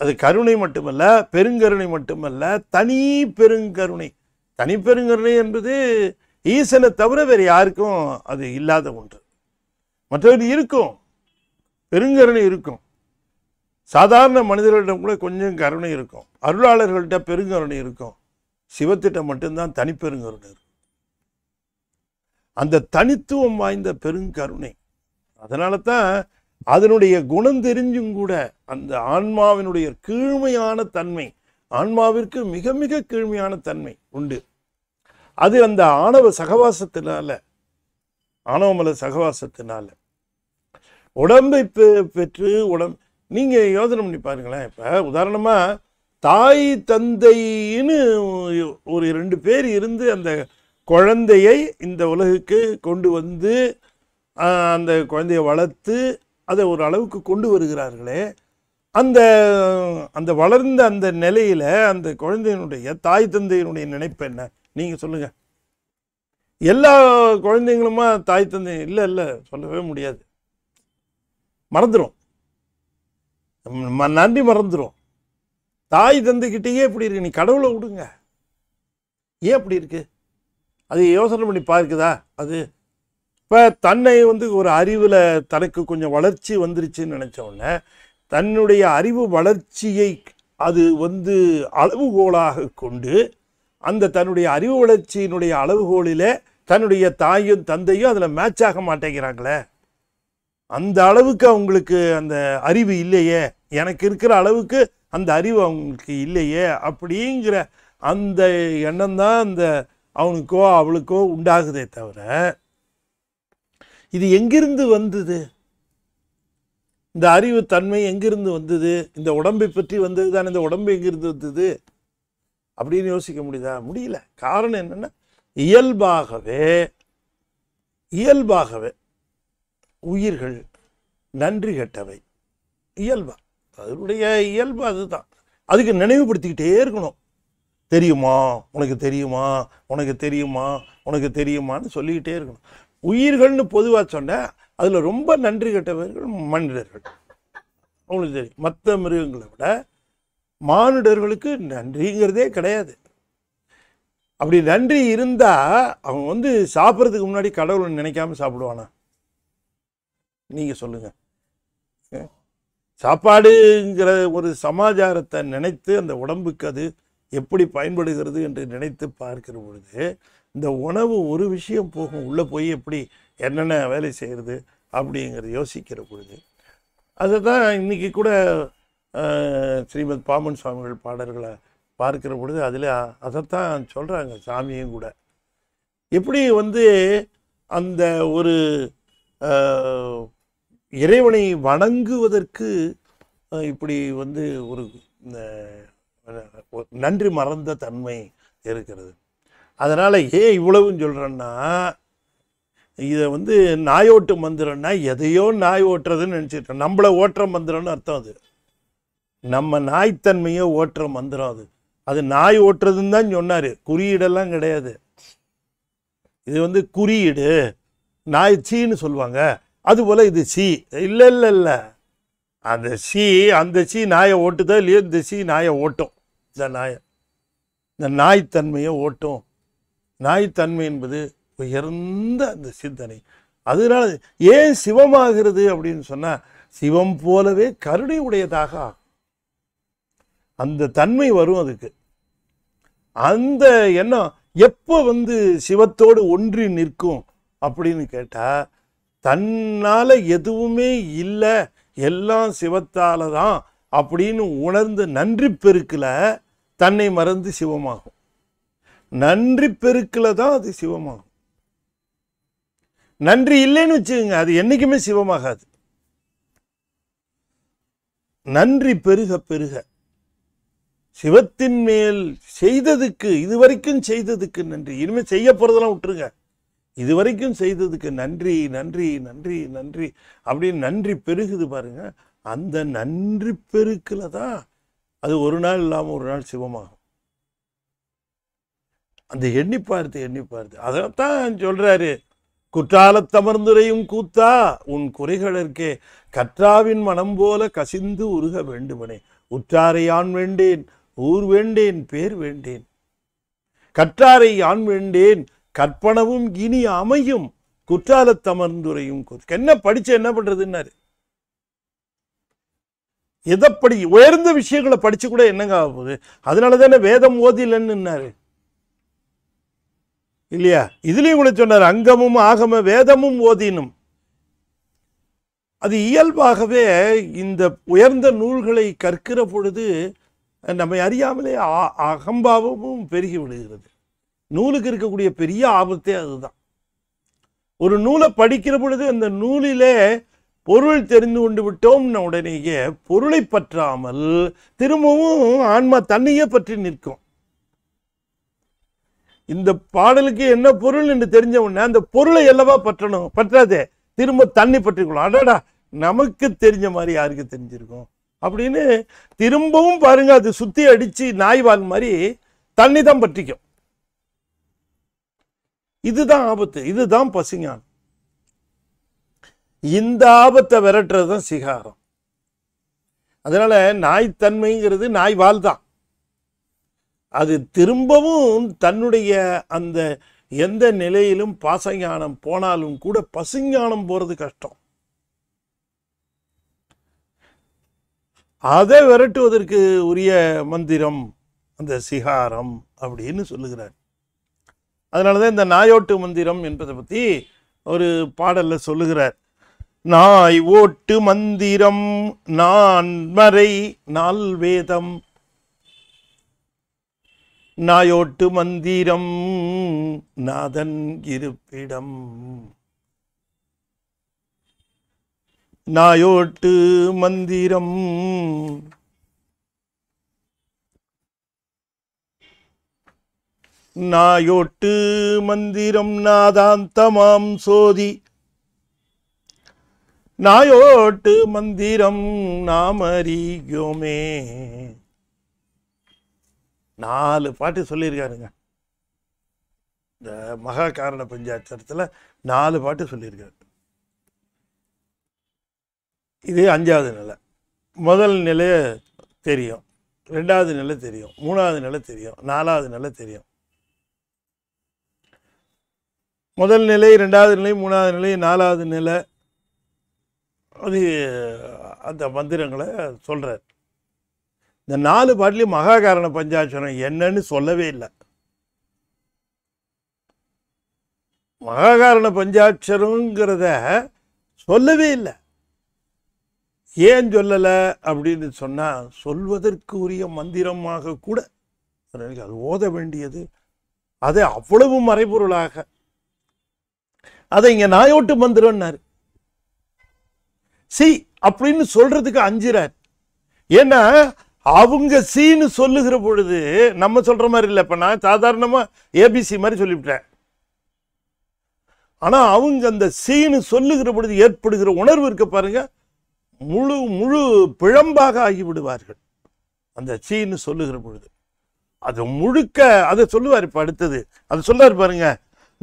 Speaker 1: அது கருணை மட்டுமல்ல பெருங்கருணை மட்டுமல்ல தனி பெருங்கருணை தனி பெருங்கருணை என்பது ஈசனை தவிர வேறு யாருக்கும் அது இல்லாத ஒன்று மற்றவர் இருக்கும் பெருங்கருணை இருக்கும் சாதாரண மனிதர்களிடம் கூட கொஞ்சம் கருணை இருக்கும் அருளாளர்கள்ட்ட பெருங்கருணை இருக்கும் சிவத்திட்ட மட்டும்தான் தனிப்பெருங்கருணை இருக்கும் அந்த தனித்துவம் வாய்ந்த பெருங்கருணை அதனால தான் அதனுடைய குணம் தெரிஞ்சும் கூட அந்த ஆன்மாவினுடைய கீழ்மையான தன்மை ஆன்மாவிற்கு மிக மிக கீழ்மையான தன்மை உண்டு அது அந்த ஆணவ சகவாசத்தினால ஆணவமல சகவாசத்தினால உடம்பை பெற்று உடம்பு நீங்கள் யோசனை பண்ணி பாருங்களேன் இப்போ உதாரணமாக தாய் தந்தைன்னு ஒரு ரெண்டு பேர் இருந்து அந்த குழந்தையை இந்த உலகுக்கு கொண்டு வந்து அந்த குழந்தைய வளர்த்து அதை ஒரு அளவுக்கு கொண்டு வருகிறார்களே அந்த அந்த வளர்ந்த அந்த நிலையில் அந்த குழந்தையினுடைய தாய் தந்தையினுடைய நினைப்பு என்ன நீங்கள் சொல்லுங்கள் எல்லா குழந்தைங்களுமா தாய் தந்தை இல்லை இல்லை சொல்லவே முடியாது மறந்துடும் நன்றி மறந்துடும் தாய் தந்துக்கிட்டேயே இப்படி இருக்கு நீ கடவுளை விடுங்க ஏன் அப்படி இருக்கு அது யோசனை பண்ணி பார்க்குதா அது இப்போ தன்னை வந்து ஒரு அறிவில் தனக்கு கொஞ்சம் வளர்ச்சி வந்துருச்சுன்னு நினச்சோடனே தன்னுடைய அறிவு வளர்ச்சியை அது வந்து அளவுகோலாக கொண்டு அந்த தன்னுடைய அறிவு வளர்ச்சியினுடைய அளவுகோலில் தன்னுடைய தாயும் தந்தையும் அதில் மேட்ச் ஆக மாட்டேங்கிறாங்களே அந்த அளவுக்கு அவங்களுக்கு அந்த அறிவு இல்லையே எனக்கு இருக்கிற அளவுக்கு அந்த அறிவு அவங்களுக்கு இல்லையே அப்படிங்கிற அந்த எண்ணம் தான் அந்த அவனுக்கோ அவளுக்கோ உண்டாகுதே தவிர இது எங்கிருந்து வந்தது இந்த அறிவு தன்மை எங்கிருந்து வந்தது இந்த உடம்பை பற்றி வந்தது தான் இந்த உடம்பு எங்கிருந்து வந்தது அப்படின்னு யோசிக்க முடியுதா முடியல காரணம் என்னென்னா இயல்பாகவே இயல்பாகவே உயிர்கள் நன்றி கெட்டவை இயல்பா அதனுடைய இயல்பு அதுதான் அதுக்கு நினைவுபடுத்திக்கிட்டே இருக்கணும் தெரியுமா உனக்கு தெரியுமா உனக்கு தெரியுமா உனக்கு தெரியுமான்னு சொல்லிக்கிட்டே இருக்கணும் உயிர்கள்னு பொதுவாக சொன்னால் அதில் ரொம்ப நன்றி கெட்டவர்கள் மனிதர்கள் அவங்களுக்கு தெரியும் மற்ற மிருகங்களை விட மானிடர்களுக்கு நன்றிங்கிறதே கிடையாது அப்படி நன்றி இருந்தால் அவங்க வந்து சாப்பிட்றதுக்கு முன்னாடி கடவுளை நினைக்காம சாப்பிடுவானா நீங்கள் சொல்லுங்கள் சாப்பாடுங்கிற ஒரு சமாச்சாரத்தை நினைத்து அந்த உடம்புக்கு அது எப்படி பயன்படுகிறது என்று நினைத்து பார்க்கிற பொழுது இந்த உணவு ஒரு விஷயம் போகும் உள்ளே போய் எப்படி என்னென்ன வேலை செய்கிறது அப்படிங்கிறத யோசிக்கிற பொழுது அதை தான் இன்றைக்கி கூட ஸ்ரீமத் பாமன் சுவாமிகள் பாடல்களை பார்க்கிற பொழுது அதில் அதைத்தான் சொல்கிறாங்க சாமியும் கூட எப்படி வந்து அந்த ஒரு இறைவனை வணங்குவதற்கு இப்படி வந்து ஒரு நன்றி மறந்த தன்மை இருக்கிறது அதனால் ஏன் இவ்வளவுன்னு சொல்கிறேன்னா இதை வந்து நாயோட்டு மந்திரம்னா எதையோ நாய் ஓட்டுறதுன்னு நினச்சிட்டேன் நம்மளை ஓட்டுற மந்திரம்னு அர்த்தம் அது நம்ம நாய்த்தன்மையை ஓட்டுற மந்திரம் அது அது நாய் ஓட்டுறதுன்னு தான் சொன்னார் குறியீடெல்லாம் கிடையாது இது வந்து குறியீடு நாய் சீன்னு சொல்லுவாங்க அதுபோல் இது சி இல்லை இல்லை இல்லை அந்த சி அந்த சி நாயை ஓட்டுதோ இல்லையோ இந்த சி நாயை ஓட்டும் இந்த நாயை இந்த நாய்த்தன்மையை ஓட்டும் நாய்த்தன்மை என்பது உயர்ந்த அந்த சிந்தனை அதனால ஏன் சிவமாகிறது அப்படின்னு சொன்னால் சிவம் போலவே கருணை உடையதாக அந்த தன்மை வரும் அதுக்கு அந்த எண்ணம் எப்போ வந்து சிவத்தோடு ஒன்றி நிற்கும் அப்படின்னு கேட்டால் தன்னால் எதுவுமே இல்லை எல்லாம் சிவத்தால் தான் அப்படின்னு உணர்ந்து நன்றி பெருக்கில் தன்னை மறந்து சிவமாகும் நன்றி பெருக்கில் தான் அது சிவமாகும் நன்றி இல்லைன்னு வச்சுக்கோங்க அது என்றைக்குமே சிவமாகாது நன்றி பெருக பெருக சிவத்தின் மேல் செய்ததுக்கு இதுவரைக்கும் செய்ததுக்கு நன்றி இனிமேல் செய்ய போகிறதெல்லாம் விட்டுருங்க இது வரைக்கும் செய்ததுக்கு நன்றி நன்றி நன்றி நன்றி அப்படின்னு நன்றி பெருகுது பாருங்க அந்த நன்றி பெருக்கில் தான் அது ஒரு நாள் இல்லாமல் ஒரு நாள் சிவமாகும் அந்த எண்ணி பார்த்து எண்ணி பார்த்து அதைத்தான் சொல்றாரு குற்றாலத்தமர்ந்துரையும் கூத்தா உன் குறைகளற்கே கற்றாவின் மனம் போல கசிந்து உருக வேண்டுமனே உற்றாரை ஆண் வேண்டேன் ஊர் வேண்டேன் பேர் வேண்டேன் கற்றாரை ஆண் வேண்டேன் கற்பனவும் இனி அமையும் குற்றாலத்தமர்ந்துரையும் என்ன படிச்சு என்ன பண்றதுன்னாரு எதை உயர்ந்த விஷயங்களை படிச்சு கூட என்னங்க போகுது அதனால தானே வேதம் ஓதிலன்னு இல்லையா இதுலயும் கூட சொன்னார் அங்கமும் ஆகம வேதமும் ஓதினும் அது இயல்பாகவே இந்த உயர்ந்த நூல்களை கற்கிற பொழுது நம்மை அறியாமலே அகம்பாவமும் பெருகி விடுகிறது நூலுக்கு இருக்கக்கூடிய பெரிய ஆபத்தே அதுதான் ஒரு நூலை படிக்கிற பொழுது அந்த நூலிலே பொருள் தெரிந்து கொண்டு விட்டோம்ன உடனேயே பொருளை பற்றாமல் திரும்பவும் ஆன்மா தன்னையே பற்றி நிற்கும் இந்த பாடலுக்கு என்ன பொருள் என்று தெரிஞ்ச உடனே அந்த பொருளை எல்லவா பற்றணும் பற்றாதே திரும்ப தண்ணி பற்றிக்கணும் அடடா நமக்கு தெரிஞ்ச மாதிரி யாருக்கு தெரிஞ்சிருக்கும் அப்படின்னு திரும்பவும் பாருங்க அது சுத்தி அடிச்சு நாய் வால் மாதிரி தண்ணி தான் பற்றிக்கும் இதுதான் ஆபத்து இதுதான் பசிஞானம் இந்த ஆபத்தை விரட்டுறது தான் சிகாரம் அதனால நாய்த்தன்மைங்கிறது நாய் வாழ்தான் அது திரும்பவும் தன்னுடைய அந்த எந்த நிலையிலும் பாசஞானம் போனாலும் கூட பசுஞானம் போறது கஷ்டம் அதை விரட்டுவதற்கு உரிய மந்திரம் அந்த சிகாரம் அப்படின்னு சொல்லுகிறார் அதனால தான் இந்த நாயோட்டு மந்திரம் என்பதை பற்றி ஒரு பாடலில் சொல்லுகிறார் நாய் ஓட்டு மந்திரம் நான்மறை வேதம் நாயோட்டு மந்திரம் நாதன் இருப்பிடம் நாயோட்டு மந்திரம் நாயொட்டு மந்திரம் நாதாந்தமாம் சோதி நாயோட்டு மந்திரம் நாம் அறியோமே நாலு பாட்டு சொல்லியிருக்காருங்க இந்த மகாகாரண பஞ்சாட்சரத்தில் நாலு பாட்டு சொல்லியிருக்காரு இது அஞ்சாவது நிலை முதல் நிலையை தெரியும் ரெண்டாவது நிலை தெரியும் மூணாவது நிலை தெரியும் நாலாவது நிலை தெரியும் முதல் நிலை ரெண்டாவது நிலை மூணாவது நிலை நாலாவது நிலை அது அந்த மந்திரங்களை சொல்கிறார் இந்த நாலு பாட்டிலையும் மகாகாரண பஞ்சாட்சரம் என்னன்னு சொல்லவே இல்லை மகாகாரண பஞ்சாட்சரங்கிறத சொல்லவே இல்லை ஏன் சொல்லலை அப்படின்னு சொன்னால் சொல்வதற்கு உரிய மந்திரமாக கூட அது ஓத வேண்டியது அது அவ்வளவு மறைபொருளாக அதை இங்க நாயோட்டு மந்திரம்னாரு சி அப்படின்னு சொல்றதுக்கு அஞ்சுறார் ஏன்னா அவங்க சீன்னு சொல்லுகிற பொழுது நம்ம சொல்ற மாதிரி இல்லை இப்ப நான் சாதாரணமா ஏபிசி மாதிரி சொல்லிவிட்டேன் ஆனா அவங்க அந்த சீனு சொல்லுகிற பொழுது ஏற்படுகிற உணர்வு இருக்க பாருங்க முழு முழு பிழம்பாக ஆகிவிடுவார்கள் அந்த சீனு சொல்லுகிற பொழுது அது முழுக்க அதை சொல்லுவார் இப்போ அடுத்தது அதை சொல்றாரு பாருங்க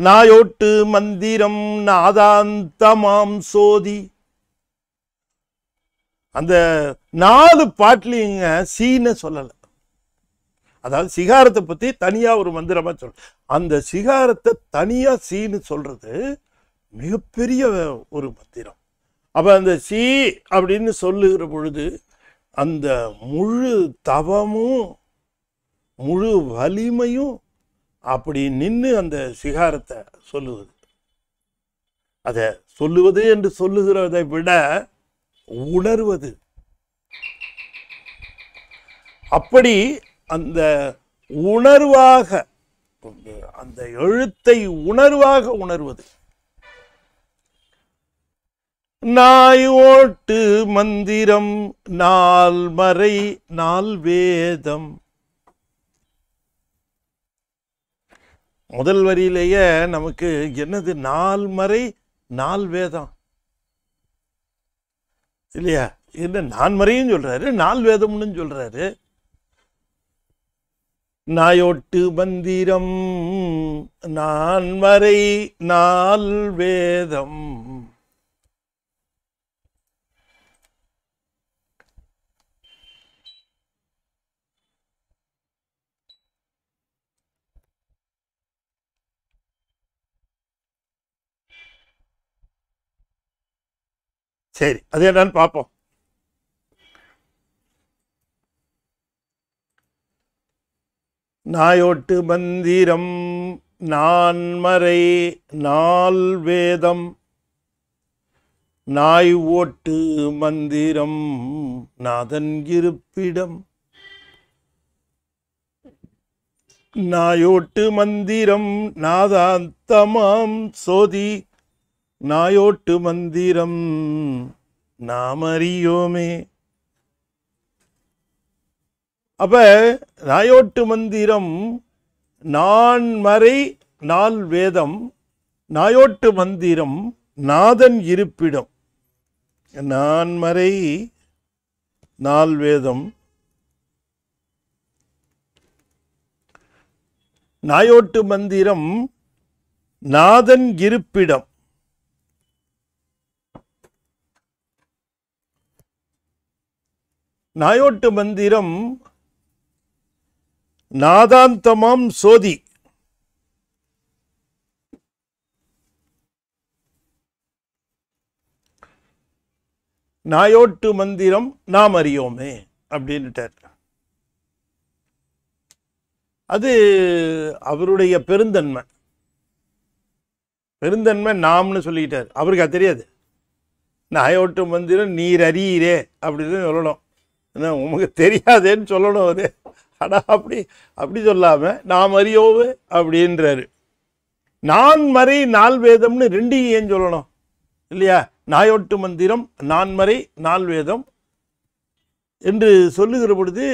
Speaker 1: நாயோட்டு மந்திரம் நாதாந்தமாம் சோதி அந்த நாலு பாட்டிலிங்க சீன்னு சொல்லலை அதாவது சிகாரத்தை பற்றி தனியாக ஒரு மந்திரமாக சொல் அந்த சிகாரத்தை தனியாக சீன்னு சொல்கிறது மிகப்பெரிய ஒரு மந்திரம் அப்போ அந்த சீ அப்படின்னு சொல்லுகிற பொழுது அந்த முழு தவமும் முழு வலிமையும் அப்படி நின்று அந்த சிகாரத்தை சொல்லுவது அதை சொல்லுவது என்று சொல்லுகிறதை விட உணர்வது அப்படி அந்த உணர்வாக அந்த எழுத்தை உணர்வாக உணர்வது நாய் ஓட்டு மந்திரம் நால் வேதம் முதல் வரியிலேயே நமக்கு என்னது நாள் மறை நாள் வேதம் இல்லையா என்ன நான் மறையும் சொல்றாரு நால் வேதம்னு சொல்றாரு நாயோட்டு மந்திரம் நான் மறை நாள் வேதம் சரி அது என்னன்னு பார்ப்போம் நாயோட்டு மந்திரம் நான்மறை நால் வேதம் நாய் ஓட்டு மந்திரம் நாதன் இருப்பிடம் நாயோட்டு மந்திரம் நாதாந்தமாம் சோதி நாயோட்டு மந்திரம் நாம் அறியோமே அப்ப நாயோட்டு மந்திரம் நான் மறை நாள் வேதம் நாயோட்டு மந்திரம் நாதன் இருப்பிடம் நான் மறை நாள் வேதம் நாயோட்டு மந்திரம் நாதன் இருப்பிடம் நாயோட்டு மந்திரம் நாதாந்தமாம் சோதி நாயோட்டு மந்திரம் நாம் அறியோமே அப்படின்ட்டார் அது அவருடைய பெருந்தன்மை பெருந்தன்மை நாம்னு சொல்லிக்கிட்டார் அவருக்கு அது தெரியாது நாயோட்டு மந்திரம் நீர் அறியிறே அப்படின்னு சொல்லணும் என்ன உமக்கு தெரியாதேன்னு சொல்லணும் அவர் அடா அப்படி அப்படி சொல்லாமல் நாம் அறியோவு அப்படின்றாரு நான் மறை நாள் வேதம்னு ரெண்டையும் ஏன் சொல்லணும் இல்லையா நாயோட்டு மந்திரம் நான் மறை நாள் வேதம் என்று சொல்லுகிற பொழுது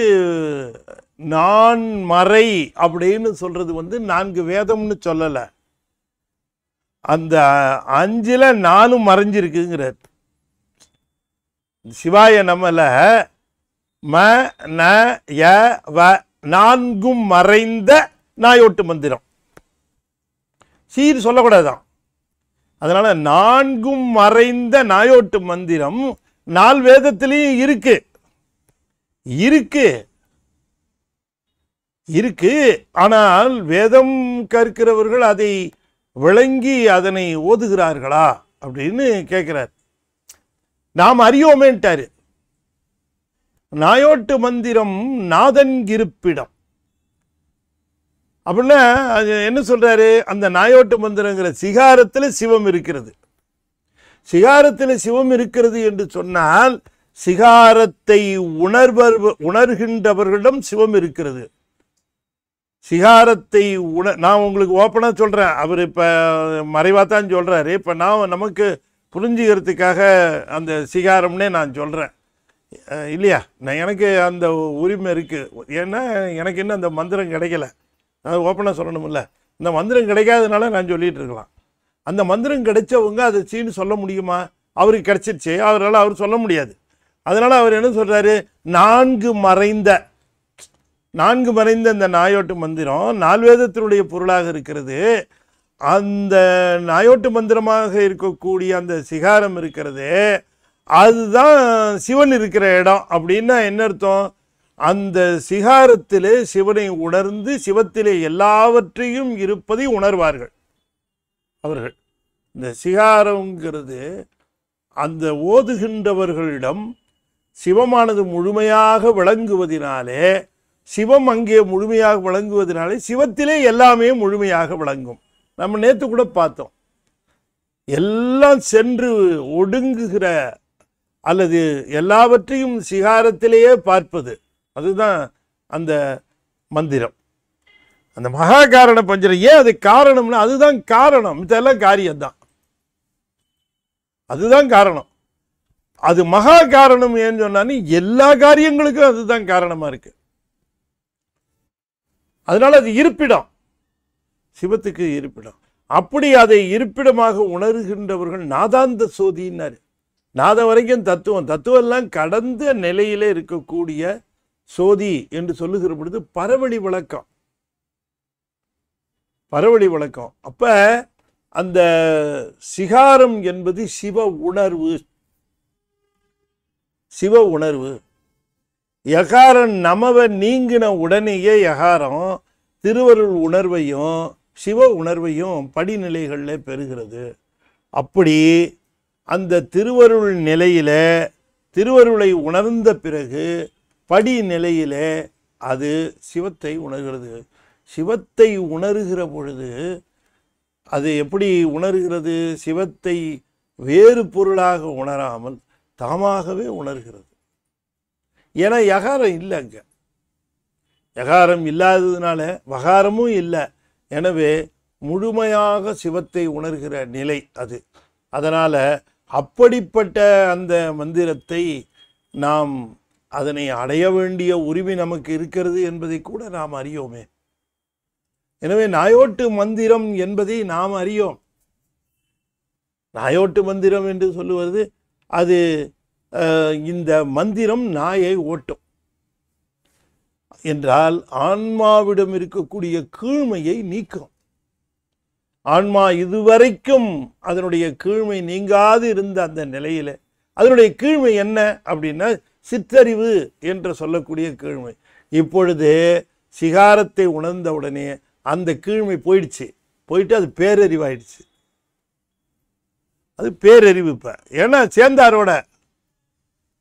Speaker 1: நான் மறை அப்படின்னு சொல்கிறது வந்து நான்கு வேதம்னு சொல்லலை அந்த அஞ்சில் நானும் மறைஞ்சிருக்குங்கிறார் சிவாய நம்மளை ம ந ய வ நான்கும் மறைந்த நாயோட்டு மந்திரம் சீர் சொல்லக்கூடாதான் அதனால் நான்கும் மறைந்த நாயோட்டு மந்திரம் நால் வேதத்திலையும் இருக்கு இருக்கு இருக்கு ஆனால் வேதம் கற்கிறவர்கள் அதை விளங்கி அதனை ஓதுகிறார்களா அப்படின்னு கேட்கிறார் நாம் அறியோமேன்ட்டாரு நாயோட்டு மந்திரம் நாதன் இருப்பிடம் அப்படின்னா அது என்ன சொல்கிறாரு அந்த நாயோட்டு மந்திரங்கிற சிகாரத்தில் சிவம் இருக்கிறது சிகாரத்தில் சிவம் இருக்கிறது என்று சொன்னால் சிகாரத்தை உணர்வர் உணர்கின்றவர்களிடம் சிவம் இருக்கிறது சிகாரத்தை உண நான் உங்களுக்கு ஓப்பனாக சொல்கிறேன் அவர் இப்போ மறைவாக தான் சொல்கிறாரு இப்போ நான் நமக்கு புரிஞ்சுக்கிறதுக்காக அந்த சிகாரம்னே நான் சொல்கிறேன் இல்லையா நான் எனக்கு அந்த உரிமை இருக்குது ஏன்னா எனக்கு இன்னும் அந்த மந்திரம் கிடைக்கல நான் ஓப்பனாக சொல்லணும்ல இந்த மந்திரம் கிடைக்காதனால நான் சொல்லிகிட்டு இருக்கலாம் அந்த மந்திரம் கிடைச்சவங்க அதை சீன்னு சொல்ல முடியுமா அவருக்கு கிடைச்சிருச்சு அவரால் அவர் சொல்ல முடியாது அதனால் அவர் என்ன சொல்கிறாரு நான்கு மறைந்த நான்கு மறைந்த அந்த நாயோட்டு மந்திரம் நால்வேதத்தினுடைய பொருளாக இருக்கிறது அந்த நாயோட்டு மந்திரமாக இருக்கக்கூடிய அந்த சிகாரம் இருக்கிறது அதுதான் சிவன் இருக்கிற இடம் அப்படின்னா என்ன அர்த்தம் அந்த சிகாரத்திலே சிவனை உணர்ந்து சிவத்திலே எல்லாவற்றையும் இருப்பதை உணர்வார்கள் அவர்கள் இந்த சிகாரங்கிறது அந்த ஓதுகின்றவர்களிடம் சிவமானது முழுமையாக விளங்குவதினாலே சிவம் அங்கே முழுமையாக விளங்குவதனாலே சிவத்திலே எல்லாமே முழுமையாக விளங்கும் நம்ம நேற்று கூட பார்த்தோம் எல்லாம் சென்று ஒடுங்குகிற அல்லது எல்லாவற்றையும் சிகாரத்திலேயே பார்ப்பது அதுதான் அந்த மந்திரம் அந்த மகா காரண பஞ்சரம் ஏன் அது காரணம்னா அதுதான் காரணம் இதெல்லாம் காரியம்தான் அதுதான் காரணம் அது மகா காரணம் ஏன்னு சொன்னானே எல்லா காரியங்களுக்கும் அதுதான் காரணமாக இருக்கு அதனால் அது இருப்பிடம் சிவத்துக்கு இருப்பிடம் அப்படி அதை இருப்பிடமாக உணர்கின்றவர்கள் நாதாந்த சோதினாரு நாத வரைக்கும் தத்துவம் தத்துவம்லாம் கடந்த நிலையிலே இருக்கக்கூடிய சோதி என்று சொல்லுகிற பொழுது பரவழி வழக்கம் பரவழி வழக்கம் அப்போ அந்த சிகாரம் என்பது சிவ உணர்வு சிவ உணர்வு யகாரம் நமவ நீங்கின உடனேயே யகாரம் திருவருள் உணர்வையும் சிவ உணர்வையும் படிநிலைகளில் பெறுகிறது அப்படி அந்த திருவருள் நிலையில் திருவருளை உணர்ந்த பிறகு படி நிலையில் அது சிவத்தை உணர்கிறது சிவத்தை உணர்கிற பொழுது அது எப்படி உணர்கிறது சிவத்தை வேறு பொருளாக உணராமல் தாமாகவே உணர்கிறது ஏன்னா யகாரம் இல்லை அங்கே யகாரம் இல்லாததுனால வகாரமும் இல்லை எனவே முழுமையாக சிவத்தை உணர்கிற நிலை அது அதனால் அப்படிப்பட்ட அந்த மந்திரத்தை நாம் அதனை அடைய வேண்டிய உரிமை நமக்கு இருக்கிறது என்பதை கூட நாம் அறியோமே எனவே நாயோட்டு மந்திரம் என்பதை நாம் அறியோம் நாயோட்டு மந்திரம் என்று சொல்லுவது அது இந்த மந்திரம் நாயை ஓட்டும் என்றால் ஆன்மாவிடம் இருக்கக்கூடிய கீழ்மையை நீக்கும் ஆன்மா இதுவரைக்கும் அதனுடைய கீழ்மை நீங்காது இருந்த அந்த நிலையில் அதனுடைய கீழ்மை என்ன அப்படின்னா சிற்றறிவு என்று சொல்லக்கூடிய கீழ்மை இப்பொழுது சிகாரத்தை உணர்ந்த உடனே அந்த கீழ்மை போயிடுச்சு போயிட்டு அது பேரறிவாயிடுச்சு அது பேரறிவு இப்போ ஏன்னா சேர்ந்தாரோட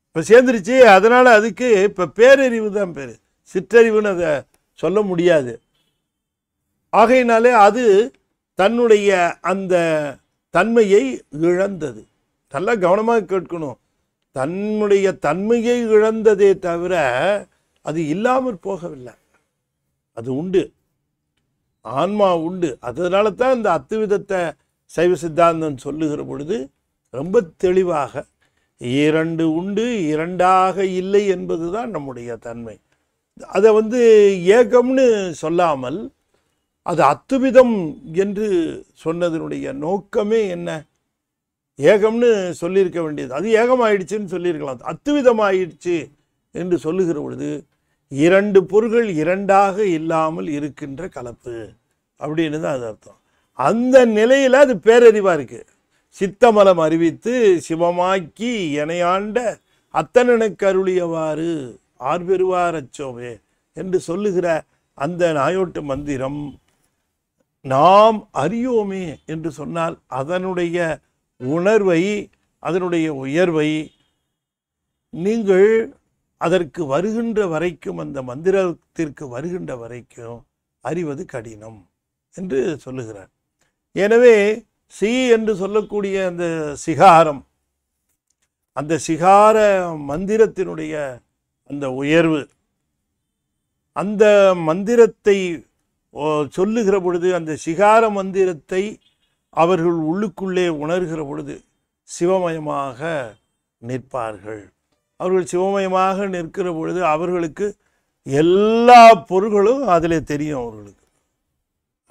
Speaker 1: இப்போ சேர்ந்துருச்சு அதனால் அதுக்கு இப்போ பேரறிவு தான் பேர் சிற்றறிவுன்னு அதை சொல்ல முடியாது ஆகையினாலே அது தன்னுடைய அந்த தன்மையை இழந்தது நல்லா கவனமாக கேட்கணும் தன்னுடைய தன்மையை இழந்ததே தவிர அது இல்லாமல் போகவில்லை அது உண்டு ஆன்மா உண்டு அதனால தான் இந்த அத்துவிதத்தை சைவ சித்தாந்தம் சொல்லுகிற பொழுது ரொம்ப தெளிவாக இரண்டு உண்டு இரண்டாக இல்லை என்பது தான் நம்முடைய தன்மை அதை வந்து ஏகம்னு சொல்லாமல் அது அத்துவிதம் என்று சொன்னதனுடைய நோக்கமே என்ன ஏகம்னு சொல்லியிருக்க வேண்டியது அது ஏகமாயிடுச்சுன்னு சொல்லியிருக்கலாம் அத்துவிதம் ஆயிடுச்சு என்று சொல்லுகிற பொழுது இரண்டு பொருள்கள் இரண்டாக இல்லாமல் இருக்கின்ற கலப்பு அப்படின்னு தான் அது அர்த்தம் அந்த நிலையில் அது பேரறிவாக இருக்குது சித்தமலம் அறிவித்து சிவமாக்கி இணையாண்ட அத்தனனுக்கு அருளியவாறு ஆர்பெருவாரச்சோவே என்று சொல்லுகிற அந்த நாயோட்டு மந்திரம் நாம் அறியோமே என்று சொன்னால் அதனுடைய உணர்வை அதனுடைய உயர்வை நீங்கள் அதற்கு வருகின்ற வரைக்கும் அந்த மந்திரத்திற்கு வருகின்ற வரைக்கும் அறிவது கடினம் என்று சொல்லுகிறார் எனவே சி என்று சொல்லக்கூடிய அந்த சிகாரம் அந்த சிகார மந்திரத்தினுடைய அந்த உயர்வு அந்த மந்திரத்தை சொல்லுகிற பொழுது அந்த சிகார மந்திரத்தை அவர்கள் உள்ளுக்குள்ளே உணர்கிற பொழுது சிவமயமாக நிற்பார்கள் அவர்கள் சிவமயமாக நிற்கிற பொழுது அவர்களுக்கு எல்லா பொருள்களும் அதிலே தெரியும் அவர்களுக்கு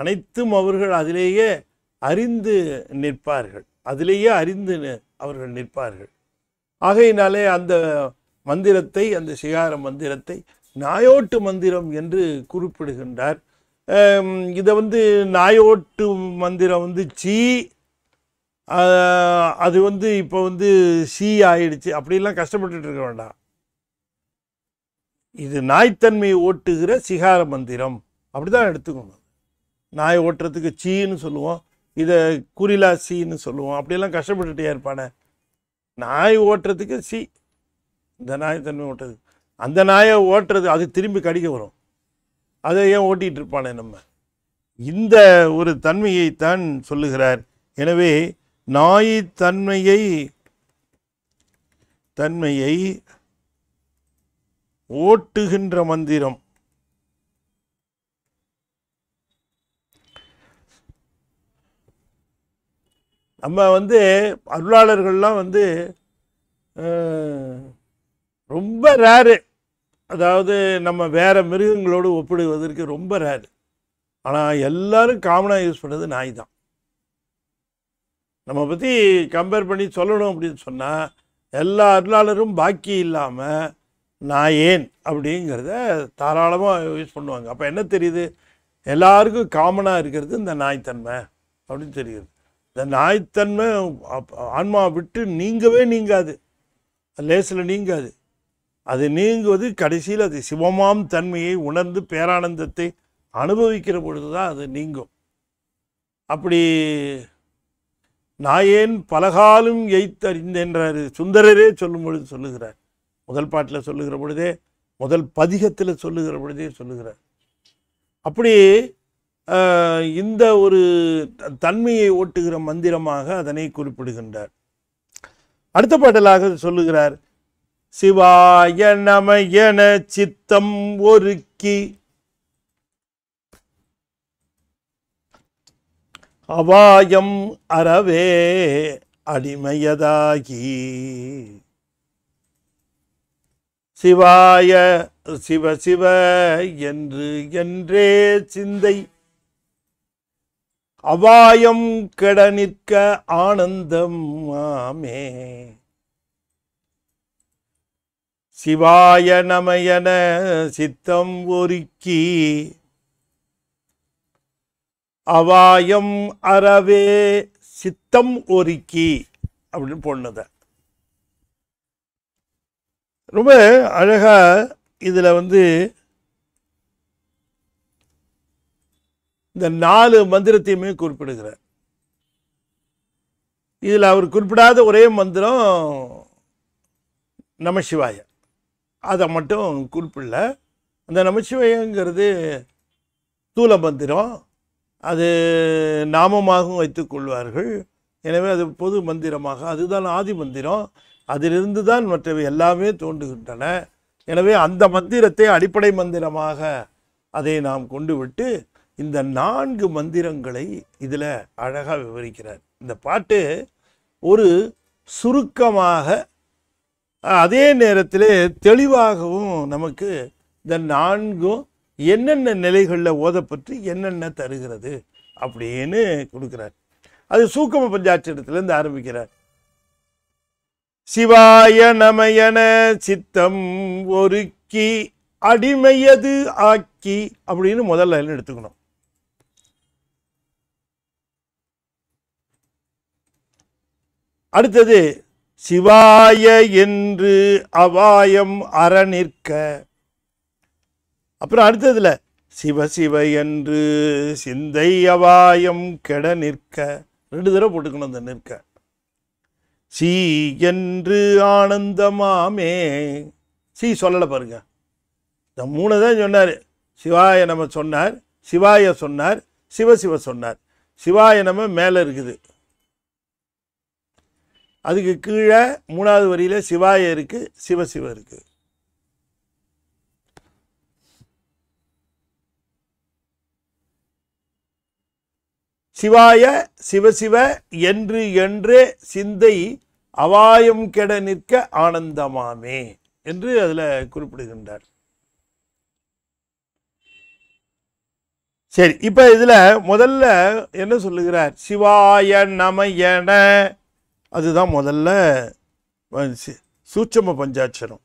Speaker 1: அனைத்தும் அவர்கள் அதிலேயே அறிந்து நிற்பார்கள் அதிலேயே அறிந்து அவர்கள் நிற்பார்கள் ஆகையினாலே அந்த மந்திரத்தை அந்த சிகார மந்திரத்தை நாயோட்டு மந்திரம் என்று குறிப்பிடுகின்றார் இதை வந்து நாயோட்டு மந்திரம் வந்து சி அது வந்து இப்போ வந்து சி ஆயிடுச்சு அப்படிலாம் கஷ்டப்பட்டுட்டு இருக்க வேண்டாம் இது நாய்த்தன்மை ஓட்டுகிற சிகார மந்திரம் அப்படி தான் எடுத்துக்கணும் நாய் ஓட்டுறதுக்கு சீன்னு சொல்லுவோம் இதை குறிலா சீன்னு சொல்லுவோம் அப்படியெல்லாம் கஷ்டப்பட்டுட்டே இருப்பானே நாய் ஓட்டுறதுக்கு சி இந்த நாய் தன்மை ஓட்டுறது அந்த நாயை ஓட்டுறது அது திரும்பி கடிக்க வரும் அதை ஏன் ஓட்டிகிட்டு இருப்பானே நம்ம இந்த ஒரு தன்மையைத்தான் சொல்லுகிறார் எனவே நாய் தன்மையை தன்மையை ஓட்டுகின்ற மந்திரம் நம்ம வந்து அருளாளர்கள்லாம் வந்து ரொம்ப ரேரு அதாவது நம்ம வேறு மிருகங்களோடு ஒப்பிடுவதற்கு ரொம்ப ரேர் ஆனால் எல்லோரும் காமனாக யூஸ் பண்ணுறது நாய் தான் நம்ம பற்றி கம்பேர் பண்ணி சொல்லணும் அப்படின்னு சொன்னால் எல்லா அருளாளரும் பாக்கி இல்லாமல் நான் ஏன் அப்படிங்கிறத தாராளமாக யூஸ் பண்ணுவாங்க அப்போ என்ன தெரியுது எல்லாருக்கும் காமனாக இருக்கிறது இந்த நாய்த்தன்மை அப்படின்னு தெரியுது இந்த நாய்த்தன்மை ஆன்மா விட்டு நீங்கவே நீங்காது லேசில் நீங்காது அது நீங்குவது கடைசியில் அது சிவமாம் தன்மையை உணர்ந்து பேரானந்தத்தை அனுபவிக்கிற பொழுது தான் அது நீங்கும் அப்படி நாயேன் பலகாலும் எய்த்தறிந்தென்றார் சுந்தரரே சொல்லும் பொழுது சொல்லுகிறார் முதல் பாட்டில் சொல்லுகிற பொழுதே முதல் பதிகத்தில் சொல்லுகிற பொழுதே சொல்லுகிறார் அப்படி இந்த ஒரு தன்மையை ஓட்டுகிற மந்திரமாக அதனை குறிப்பிடுகின்றார் அடுத்த பாட்டலாக சொல்லுகிறார் சிவாய நமயன சித்தம் ஒருக்கி அவாயம் அறவே அடிமையதாகி சிவாய சிவ சிவ என்று என்றே சிந்தை அபாயம் கெட நிற்க ஆனந்தம் ஆமே சிவாய நமயன சித்தம் ஒருக்கி அவாயம் அறவே சித்தம் ஒருக்கி அப்படின்னு பொண்ணுத ரொம்ப அழகா இதில் வந்து இந்த நாலு மந்திரத்தையுமே குறிப்பிடுகிறார் இதில் அவர் குறிப்பிடாத ஒரே மந்திரம் நமசிவாயம் அதை மட்டும் குறிப்பிடல அந்த நமச்சிவயங்கிறது தூல மந்திரம் அது நாமமாகவும் வைத்துக்கொள்வார்கள் எனவே அது பொது மந்திரமாக அதுதான் ஆதி மந்திரம் அதிலிருந்து தான் மற்றவை எல்லாமே தோன்றுகின்றன எனவே அந்த மந்திரத்தை அடிப்படை மந்திரமாக அதை நாம் கொண்டு விட்டு இந்த நான்கு மந்திரங்களை இதில் அழகாக விவரிக்கிறார் இந்த பாட்டு ஒரு சுருக்கமாக அதே நேரத்தில் தெளிவாகவும் நமக்கு இந்த நான்கும் என்னென்ன நிலைகளில் ஓதப்பற்றி என்னென்ன தருகிறது அப்படின்னு கொடுக்குறார் அது சூக்கம பஞ்சாட்சரத்திலேருந்து ஆரம்பிக்கிறார் சிவாய நமயன சித்தம் ஒருக்கி அடிமையது ஆக்கி அப்படின்னு முதல்ல எடுத்துக்கணும் அடுத்தது சிவாய என்று அபாயம் அறநிற்க அப்புறம் அடுத்ததுல சிவ சிவ என்று சிந்தை அபாயம் கெட நிற்க ரெண்டு தடவை போட்டுக்கணும் அந்த நிற்க சி என்று ஆனந்தமாமே சி சொல்லலை பாருங்க இந்த மூணு தான் சொன்னார் சிவாய நம்ம சொன்னார் சிவாய சொன்னார் சிவ சிவ சொன்னார் சிவாய நம்ம மேலே இருக்குது அதுக்கு கீழே மூணாவது வரியில் சிவாய இருக்குது சிவசிவ இருக்குது சிவாய சிவசிவ என்று என்றே சிந்தை அவாயம் கெட நிற்க ஆனந்தமாமே என்று அதில் குறிப்பிடுகின்றார் சரி இப்போ இதில் முதல்ல என்ன சொல்லுகிறார் சிவாய நமையன அதுதான் முதல்ல சூட்சம பஞ்சாட்சரம்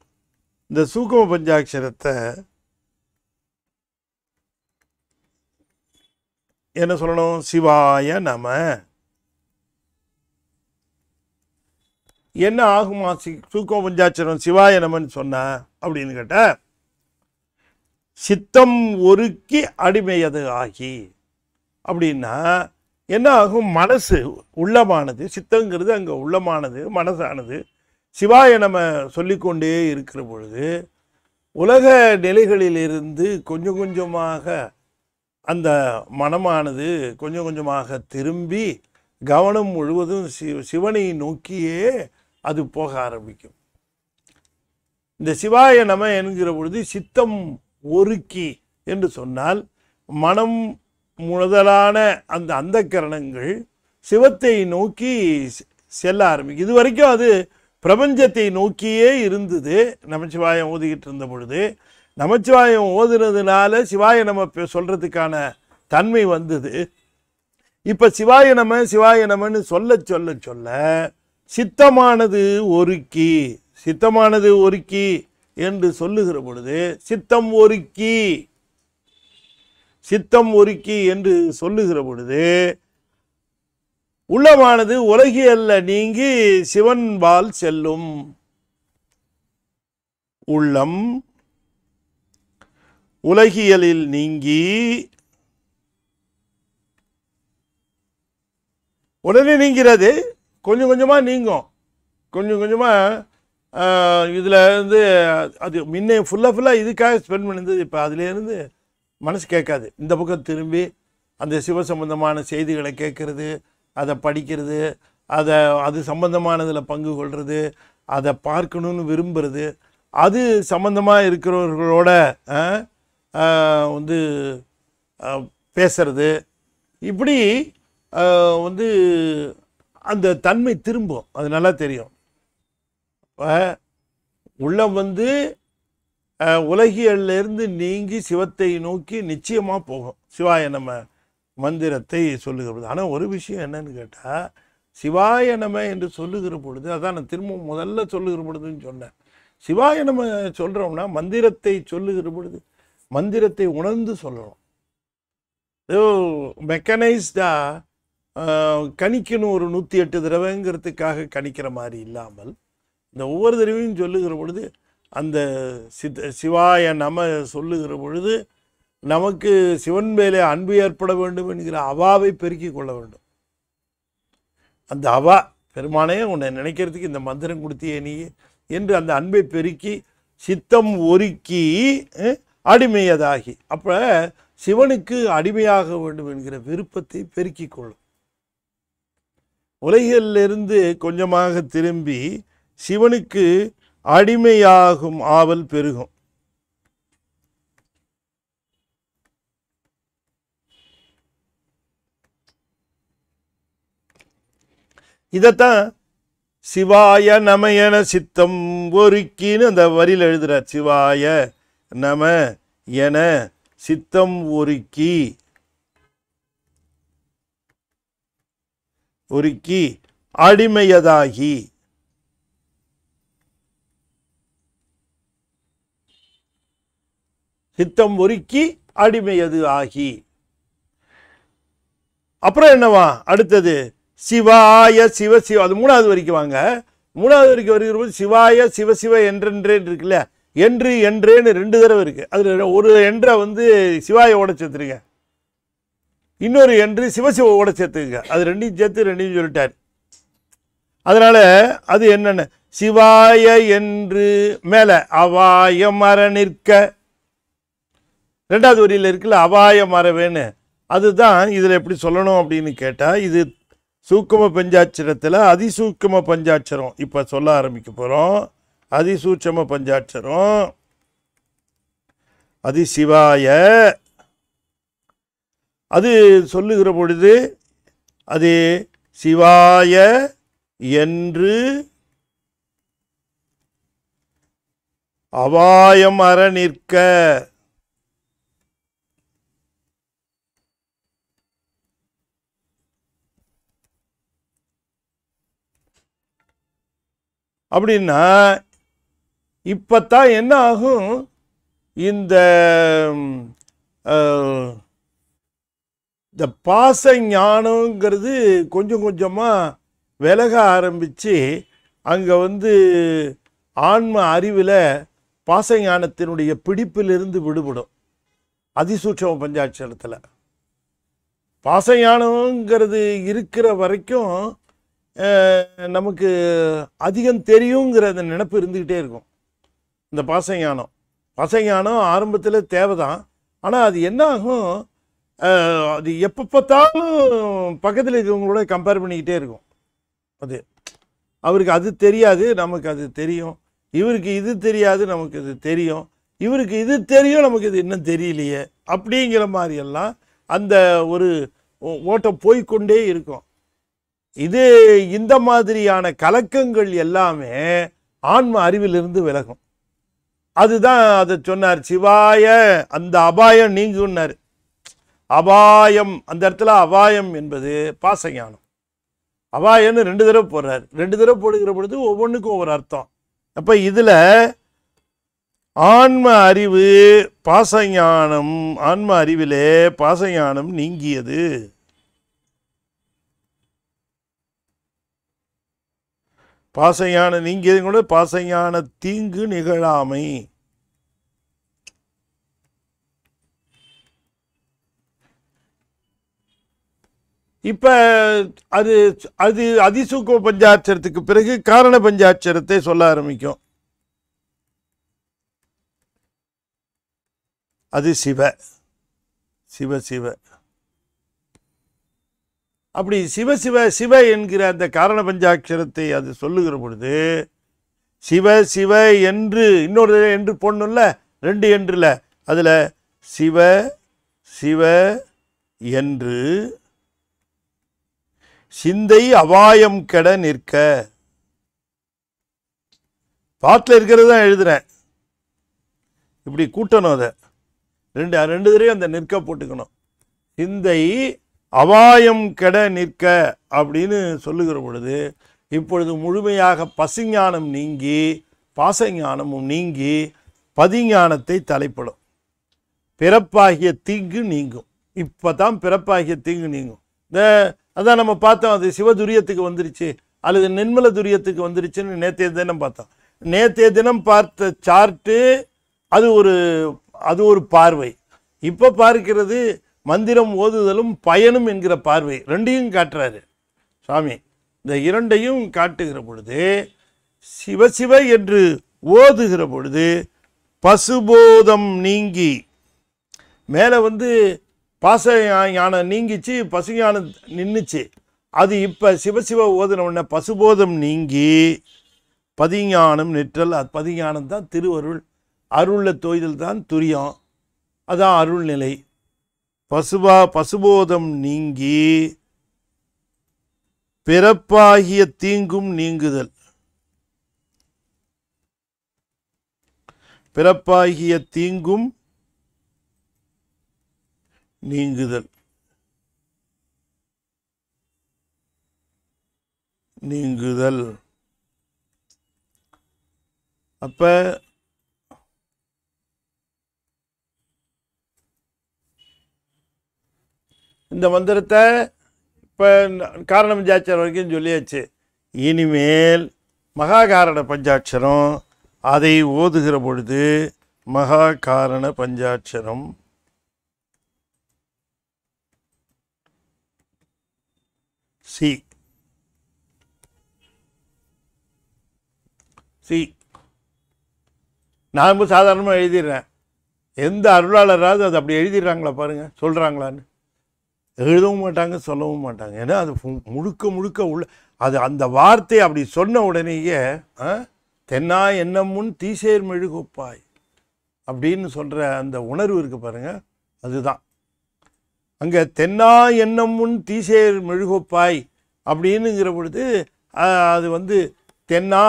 Speaker 1: இந்த சூக்கம பஞ்சாட்சரத்தை என்ன சொல்லணும் சிவாய நம என்ன ஆகுமா சி சூக்கம பஞ்சாட்சரம் சிவாய நமன்னு சொன்ன அப்படின்னு கேட்ட சித்தம் ஒருக்கி அடிமையது ஆகி அப்படின்னா என்ன ஆகும் மனசு உள்ளமானது சித்தங்கிறது அங்கே உள்ளமானது மனசானது சிவாய நம்ம சொல்லிக்கொண்டே இருக்கிற பொழுது உலக நிலைகளிலிருந்து கொஞ்சம் கொஞ்சமாக அந்த மனமானது கொஞ்சம் கொஞ்சமாக திரும்பி கவனம் முழுவதும் சிவ சிவனை நோக்கியே அது போக ஆரம்பிக்கும் இந்த சிவாய நம என்கிற பொழுது சித்தம் ஒருக்கி என்று சொன்னால் மனம் முதலான அந்த அந்த கரணங்கள் சிவத்தை நோக்கி செல்ல ஆரம்பிக்கும் இது வரைக்கும் அது பிரபஞ்சத்தை நோக்கியே இருந்தது நமச்சிவாயம் ஓதிக்கிட்டு இருந்த பொழுது நமச்சிவாயம் ஓதுனதுனால சிவாய நம்ம சொல்கிறதுக்கான தன்மை வந்தது இப்போ சிவாய நம சிவாய நமன்னு சொல்ல சொல்ல சொல்ல சித்தமானது ஒருக்கி சித்தமானது ஒருக்கி என்று சொல்லுகிற பொழுது சித்தம் ஒருக்கி சித்தம் ஒருக்கி என்று சொல்லுகிற பொழுது உள்ளமானது உலகியல்ல நீங்கி சிவன்பால் செல்லும் உள்ளம் உலகியலில் நீங்கி உடனே நீங்கிறது கொஞ்சம் கொஞ்சமாக நீங்கும் கொஞ்சம் கொஞ்சமாக இதில் இருந்து அது முன்னே ஃபுல்லாக ஃபுல்லாக இதுக்காக ஸ்பெண்ட் பண்ணியிருந்தது இப்போ அதுலேருந்து மனசு கேட்காது இந்த பக்கம் திரும்பி அந்த சிவ சம்பந்தமான செய்திகளை கேட்குறது அதை படிக்கிறது அதை அது சம்பந்தமானதில் பங்கு கொள்வது அதை பார்க்கணுன்னு விரும்புகிறது அது சம்மந்தமாக இருக்கிறவர்களோட வந்து பேசுறது இப்படி வந்து அந்த தன்மை திரும்பும் அது நல்லா தெரியும் உள்ளம் வந்து உலகியல்லிருந்து நீங்கி சிவத்தை நோக்கி நிச்சயமாக போகும் சிவாய நம்ம மந்திரத்தை பொழுது ஆனால் ஒரு விஷயம் என்னன்னு கேட்டால் சிவாய நம என்று சொல்லுகிற பொழுது அதான் நான் திரும்ப முதல்ல சொல்லுகிற பொழுதுன்னு சொன்னேன் சிவாய நம்ம சொல்கிறோம்னா மந்திரத்தை சொல்லுகிற பொழுது மந்திரத்தை உணர்ந்து சொல்லணும் ஏதோ மெக்கனைஸ்டாக கணிக்கணும் ஒரு நூற்றி எட்டு தடவைங்கிறதுக்காக கணிக்கிற மாதிரி இல்லாமல் இந்த ஒவ்வொரு தடவையும் சொல்லுகிற பொழுது அந்த சித் சிவாய நம சொல்லுகிற பொழுது நமக்கு சிவன் மேலே அன்பு ஏற்பட வேண்டும் என்கிற அவாவை பெருக்கி கொள்ள வேண்டும் அந்த அவா பெருமானே உன்னை நினைக்கிறதுக்கு இந்த மந்திரம் கொடுத்தியே நீ என்று அந்த அன்பை பெருக்கி சித்தம் ஒருக்கி அடிமையதாகி அப்போ சிவனுக்கு அடிமையாக வேண்டும் என்கிற விருப்பத்தை பெருக்கிக் கொள்ளும் உலகிலிருந்து கொஞ்சமாக திரும்பி சிவனுக்கு அடிமையாகும் ஆவல் பெருகும் இதைத்தான் சிவாய நமயன சித்தம் ஒருக்கின்னு அந்த வரியில் எழுதுற சிவாய நம என சித்தம் ஒருக்கி ஒருக்கி அடிமையதாகி சித்தம் ஒருக்கி அது ஆகி அப்புறம் என்னவா அடுத்தது சிவாய சிவ சிவ அது மூணாவது வரைக்கும் வாங்க மூணாவது வரைக்கும் போது சிவாய சிவ சிவ என்றென்றேன்னு இருக்குல்ல என்று என்றேன்னு ரெண்டு தடவை இருக்குது அதில் ஒரு என்ற வந்து சிவாய ஓட சேர்த்துருங்க இன்னொரு என்று சிவசிவ ஓட சேர்த்துருங்க அது ரெண்டையும் சேர்த்து ரெண்டையும் சொல்லிட்டார் அதனால் அது என்னென்ன சிவாய என்று மேலே அவாய மர நிற்க ரெண்டாவது வரியில் இருக்குல்ல அபாய மரவேன்னு அதுதான் இதில் எப்படி சொல்லணும் அப்படின்னு கேட்டால் இது சூக்கம பஞ்சாட்சரத்தில் அதிசூக்கம பஞ்சாட்சரம் இப்போ சொல்ல ஆரம்பிக்க போகிறோம் அதிசூட்சம பஞ்சாட்சரம் அதிசிவாய அது சொல்லுகிற பொழுது அது சிவாய என்று அபாயம் அற நிற்க அப்படின்னா இப்போ தான் என்ன ஆகும் இந்த இந்த பாச ஞானங்கிறது கொஞ்சம் கொஞ்சமாக விலக ஆரம்பித்து அங்கே வந்து ஆன்ம அறிவில் பாச ஞானத்தினுடைய பிடிப்பிலிருந்து விடுபடும் அதிசூட்சம் பஞ்சாட்சரத்தில் பாச ஞானங்கிறது இருக்கிற வரைக்கும் நமக்கு அதிகம் தெரியுங்கிற அந்த நினப்பு இருந்துக்கிட்டே இருக்கும் இந்த பாசஞானம் ஞானம் ஆரம்பத்தில் தேவை தான் ஆனால் அது என்ன ஆகும் அது எப்போ பார்த்தாலும் பக்கத்தில் இருக்கிறவங்களோட கம்பேர் பண்ணிக்கிட்டே இருக்கும் அது அவருக்கு அது தெரியாது நமக்கு அது தெரியும் இவருக்கு இது தெரியாது நமக்கு இது தெரியும் இவருக்கு இது தெரியும் நமக்கு இது இன்னும் தெரியலையே அப்படிங்கிற மாதிரியெல்லாம் அந்த ஒரு ஓட்டம் போய்கொண்டே இருக்கும் இது இந்த மாதிரியான கலக்கங்கள் எல்லாமே ஆன்ம அறிவிலிருந்து விலகும் அதுதான் அதை சொன்னார் சிவாய அந்த அபாயம் நீங்குன்னார் அபாயம் அந்த இடத்துல அபாயம் என்பது பாசஞானம் அபாயம்னு ரெண்டு தடவை போடுறாரு ரெண்டு தடவை போடுகிற பொழுது ஒவ்வொன்றுக்கும் ஒவ்வொரு அர்த்தம் அப்போ இதில் ஆன்ம அறிவு பாசஞானம் ஆன்ம அறிவிலே பாசஞானம் நீங்கியது பாசையான நீங்க கூட பாசையான தீங்கு நிகழாமை இப்போ அது அது அதிசூக்க பஞ்சாட்சரத்துக்கு பிறகு காரண பஞ்சாட்சரத்தை சொல்ல ஆரம்பிக்கும் அது சிவ சிவ சிவ அப்படி சிவ சிவ சிவ என்கிற அந்த காரண பஞ்சாட்சரத்தை அது சொல்லுகிற பொழுது சிவ சிவ என்று இன்னொரு என்று போடணும்ல ரெண்டு என்றுல அதில் சிவ சிவ என்று சிந்தை அபாயம் கெட நிற்க பாட்டில் இருக்கிறது தான் எழுதுகிறேன் இப்படி கூட்டணும் அதை ரெண்டு ரெண்டு தடவையும் அந்த நிற்க போட்டுக்கணும் சிந்தை அபாயம் கெட நிற்க அப்படின்னு சொல்லுகிற பொழுது இப்பொழுது முழுமையாக பசிஞானம் நீங்கி பாசஞானமும் நீங்கி பதிஞானத்தை தலைப்படும் பிறப்பாகிய தீங்கு நீங்கும் இப்போ தான் பிறப்பாகிய தீங்கு நீங்கும் இந்த அதான் நம்ம பார்த்தோம் அது சிவதுரியத்துக்கு வந்துருச்சு அல்லது நிர்மல துரியத்துக்கு வந்துருச்சுன்னு நேற்றைய தினம் பார்த்தோம் நேற்றைய தினம் பார்த்த சார்ட்டு அது ஒரு அது ஒரு பார்வை இப்போ பார்க்கிறது மந்திரம் ஓதுதலும் பயனும் என்கிற பார்வை ரெண்டையும் காட்டுறாரு சுவாமி இந்த இரண்டையும் காட்டுகிற பொழுது சிவசிவ என்று ஓதுகிற பொழுது பசுபோதம் நீங்கி மேலே வந்து பாச யானம் நீங்கிச்சு பசு யானம் நின்றுச்சு அது இப்போ சிவசிவ ஓதுன உடனே பசுபோதம் நீங்கி பதிஞானம் நிற்றல் அது பதிஞானம் தான் திருவருள் அருளில் தோய்தல் தான் துரியம் அதான் அருள்நிலை பசுவா பசுபோதம் நீங்கி பிறப்பாகிய தீங்கும் நீங்குதல் பிறப்பாகிய தீங்கும் நீங்குதல் நீங்குதல் அப்போ இந்த மந்திரத்தை இப்போ காரணம் பஞ்சாட்சரம் வரைக்கும் சொல்லியாச்சு இனிமேல் மகாகாரண பஞ்சாட்சரம் அதை ஓதுகிற பொழுது மகாகாரண பஞ்சாட்சரம் சி சி நான் சாதாரணமாக எழுதிடுறேன் எந்த அருளாளராவது அது அப்படி எழுதிடுறாங்களா பாருங்கள் சொல்கிறாங்களான்னு எழுதவும் மாட்டாங்க சொல்லவும் மாட்டாங்க ஏன்னா அது முழுக்க முழுக்க உள்ள அது அந்த வார்த்தை அப்படி சொன்ன உடனேயே தென்னா என்ன முன் தீசேர் மெழுகுப்பாய் அப்படின்னு சொல்கிற அந்த உணர்வு இருக்குது பாருங்கள் அதுதான் அங்கே தென்னா எண்ணம் முன் தீசேர் மெழுகுப்பாய் அப்படின்னுங்கிற பொழுது அது வந்து தென்னா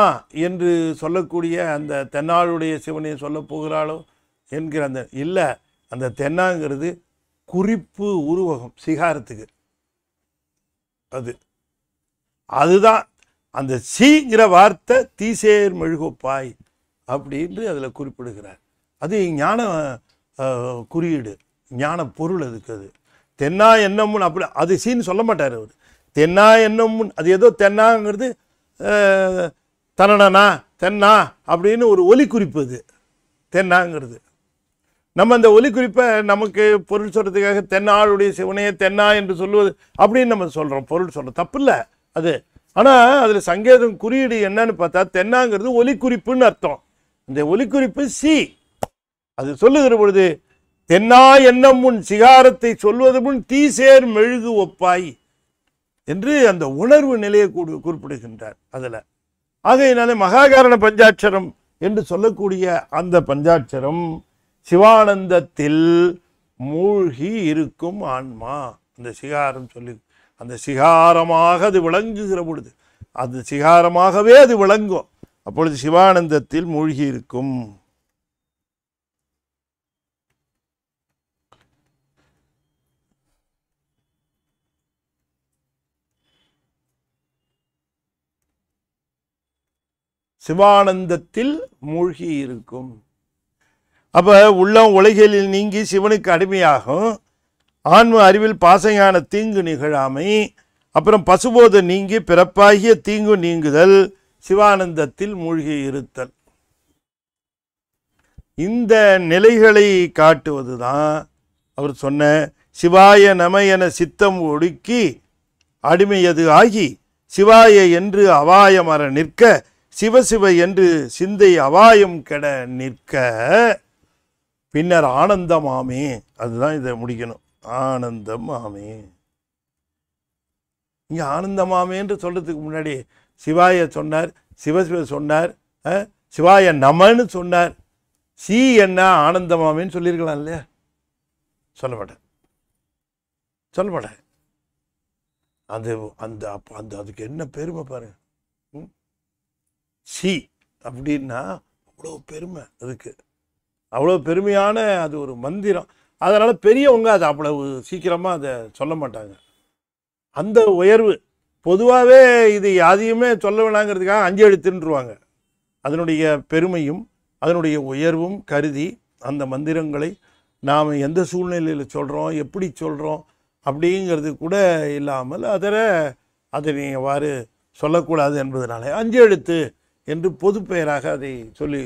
Speaker 1: என்று சொல்லக்கூடிய அந்த தென்னாளுடைய சிவனை சொல்ல போகிறாளோ என்கிற அந்த இல்லை அந்த தென்னாங்கிறது குறிப்பு உருவகம் சிகாரத்துக்கு அது அதுதான் அந்த சீங்கிற வார்த்தை தீசேர் மெழுகோப்பாய் அப்படின்று அதில் குறிப்பிடுகிறார் அது ஞான குறியீடு ஞான பொருள் அதுக்கு அது தென்னா என்னமுன் அப்படி அது சீன்னு சொல்ல மாட்டார் அவர் தென்னா என்னமுன் அது ஏதோ தென்னாங்கிறது தன்னனா தென்னா அப்படின்னு ஒரு ஒலி குறிப்பு அது தென்னாங்கிறது நம்ம அந்த ஒலி குறிப்பை நமக்கு பொருள் சொல்கிறதுக்காக தென்னாளுடைய சிவனையே தென்னா என்று சொல்லுவது அப்படின்னு நம்ம சொல்கிறோம் பொருள் சொல்கிறோம் தப்பு இல்லை அது ஆனால் அதில் சங்கேதம் குறியீடு என்னன்னு பார்த்தா தென்னாங்கிறது ஒலி குறிப்புன்னு அர்த்தம் இந்த ஒலி குறிப்பு சி அது சொல்லுகிற பொழுது தென்னா எண்ணம் முன் சிகாரத்தை சொல்வது முன் தீசேர் மெழுகு ஒப்பாய் என்று அந்த உணர்வு நிலையை குறிப்பிடுகின்றார் அதில் ஆகையினாலே மகாகாரண பஞ்சாட்சரம் என்று சொல்லக்கூடிய அந்த பஞ்சாட்சரம் சிவானந்தத்தில் மூழ்கி இருக்கும் ஆன்மா அந்த சிகாரம் சொல்லி அந்த சிகாரமாக அது விளங்குகிற பொழுது அது சிகாரமாகவே அது விளங்கும் அப்பொழுது சிவானந்தத்தில் மூழ்கி இருக்கும் சிவானந்தத்தில் மூழ்கி இருக்கும் அப்போ உள்ளம் உலகியலில் நீங்கி சிவனுக்கு அடிமையாகும் ஆன்ம அறிவில் பாசையான தீங்கு நிகழாமை அப்புறம் பசுபோத நீங்கி பிறப்பாகிய தீங்கு நீங்குதல் சிவானந்தத்தில் மூழ்கி இருத்தல் இந்த நிலைகளை காட்டுவது தான் அவர் சொன்ன சிவாய நம என சித்தம் ஒடுக்கி அடிமையது ஆகி சிவாய என்று அவாயம் அற நிற்க சிவசிவ என்று சிந்தை அவாயம் கெட நிற்க பின்னர் ஆனந்த ஆமே அதுதான் இதை முடிக்கணும் ஆனந்தம் ஆமே இங்கே ஆனந்தமாமேன்று சொல்கிறதுக்கு முன்னாடி சிவாய சொன்னார் சிவசிவ சொன்னார் சிவாய நமன்னு சொன்னார் சி என்ன ஆனந்தமாமேன்னு சொல்லியிருக்கலாம் இல்லையா சொல்ல மாட்டேன் சொல்ல மாட்டேன் அது அந்த அந்த அதுக்கு என்ன பெருமை பாருங்க சி அப்படின்னா அவ்வளோ பெருமை அதுக்கு அவ்வளோ பெருமையான அது ஒரு மந்திரம் அதனால் பெரியவங்க அதை அவ்வளவு சீக்கிரமாக அதை சொல்ல மாட்டாங்க அந்த உயர்வு பொதுவாகவே இது யாதையுமே சொல்ல வேணாங்கிறதுக்காக அஞ்சு எழுத்துருவாங்க அதனுடைய பெருமையும் அதனுடைய உயர்வும் கருதி அந்த மந்திரங்களை நாம் எந்த சூழ்நிலையில் சொல்கிறோம் எப்படி சொல்கிறோம் அப்படிங்கிறது கூட இல்லாமல் அதர அதை நீங்கள் வாறு சொல்லக்கூடாது என்பதனால அஞ்சு எழுத்து என்று பொது பெயராக அதை சொல்லி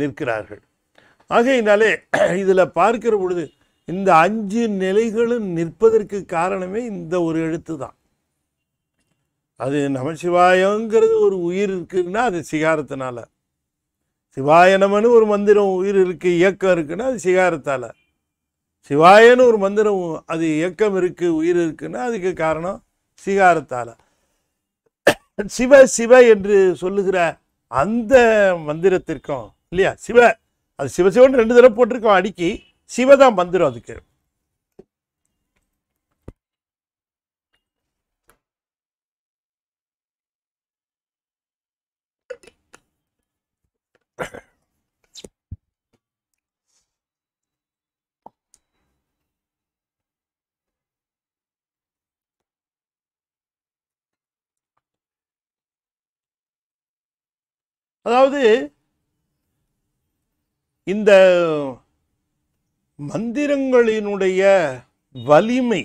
Speaker 1: நிற்கிறார்கள் ஆகையினாலே இதில் பார்க்கிற பொழுது இந்த அஞ்சு நிலைகளும் நிற்பதற்கு காரணமே இந்த ஒரு எழுத்து தான் அது நமசிவாயங்கிறது ஒரு உயிர் இருக்குன்னா அது சிகாரத்தினால சிவாயனமனு ஒரு மந்திரம் உயிர் இருக்குது இயக்கம் இருக்குன்னா அது சிகாரத்தால் சிவாயன்னு ஒரு மந்திரம் அது இயக்கம் இருக்குது உயிர் இருக்குன்னா அதுக்கு காரணம் சிகாரத்தால் சிவ சிவ என்று சொல்லுகிற அந்த மந்திரத்திற்கும் இல்லையா சிவ அது சிவசிவன் ரெண்டு தடவை போட்டிருக்கோம் அடிக்கி சிவ தான் மந்திரம் அதுக்கு அதாவது இந்த மந்திரங்களினுடைய வலிமை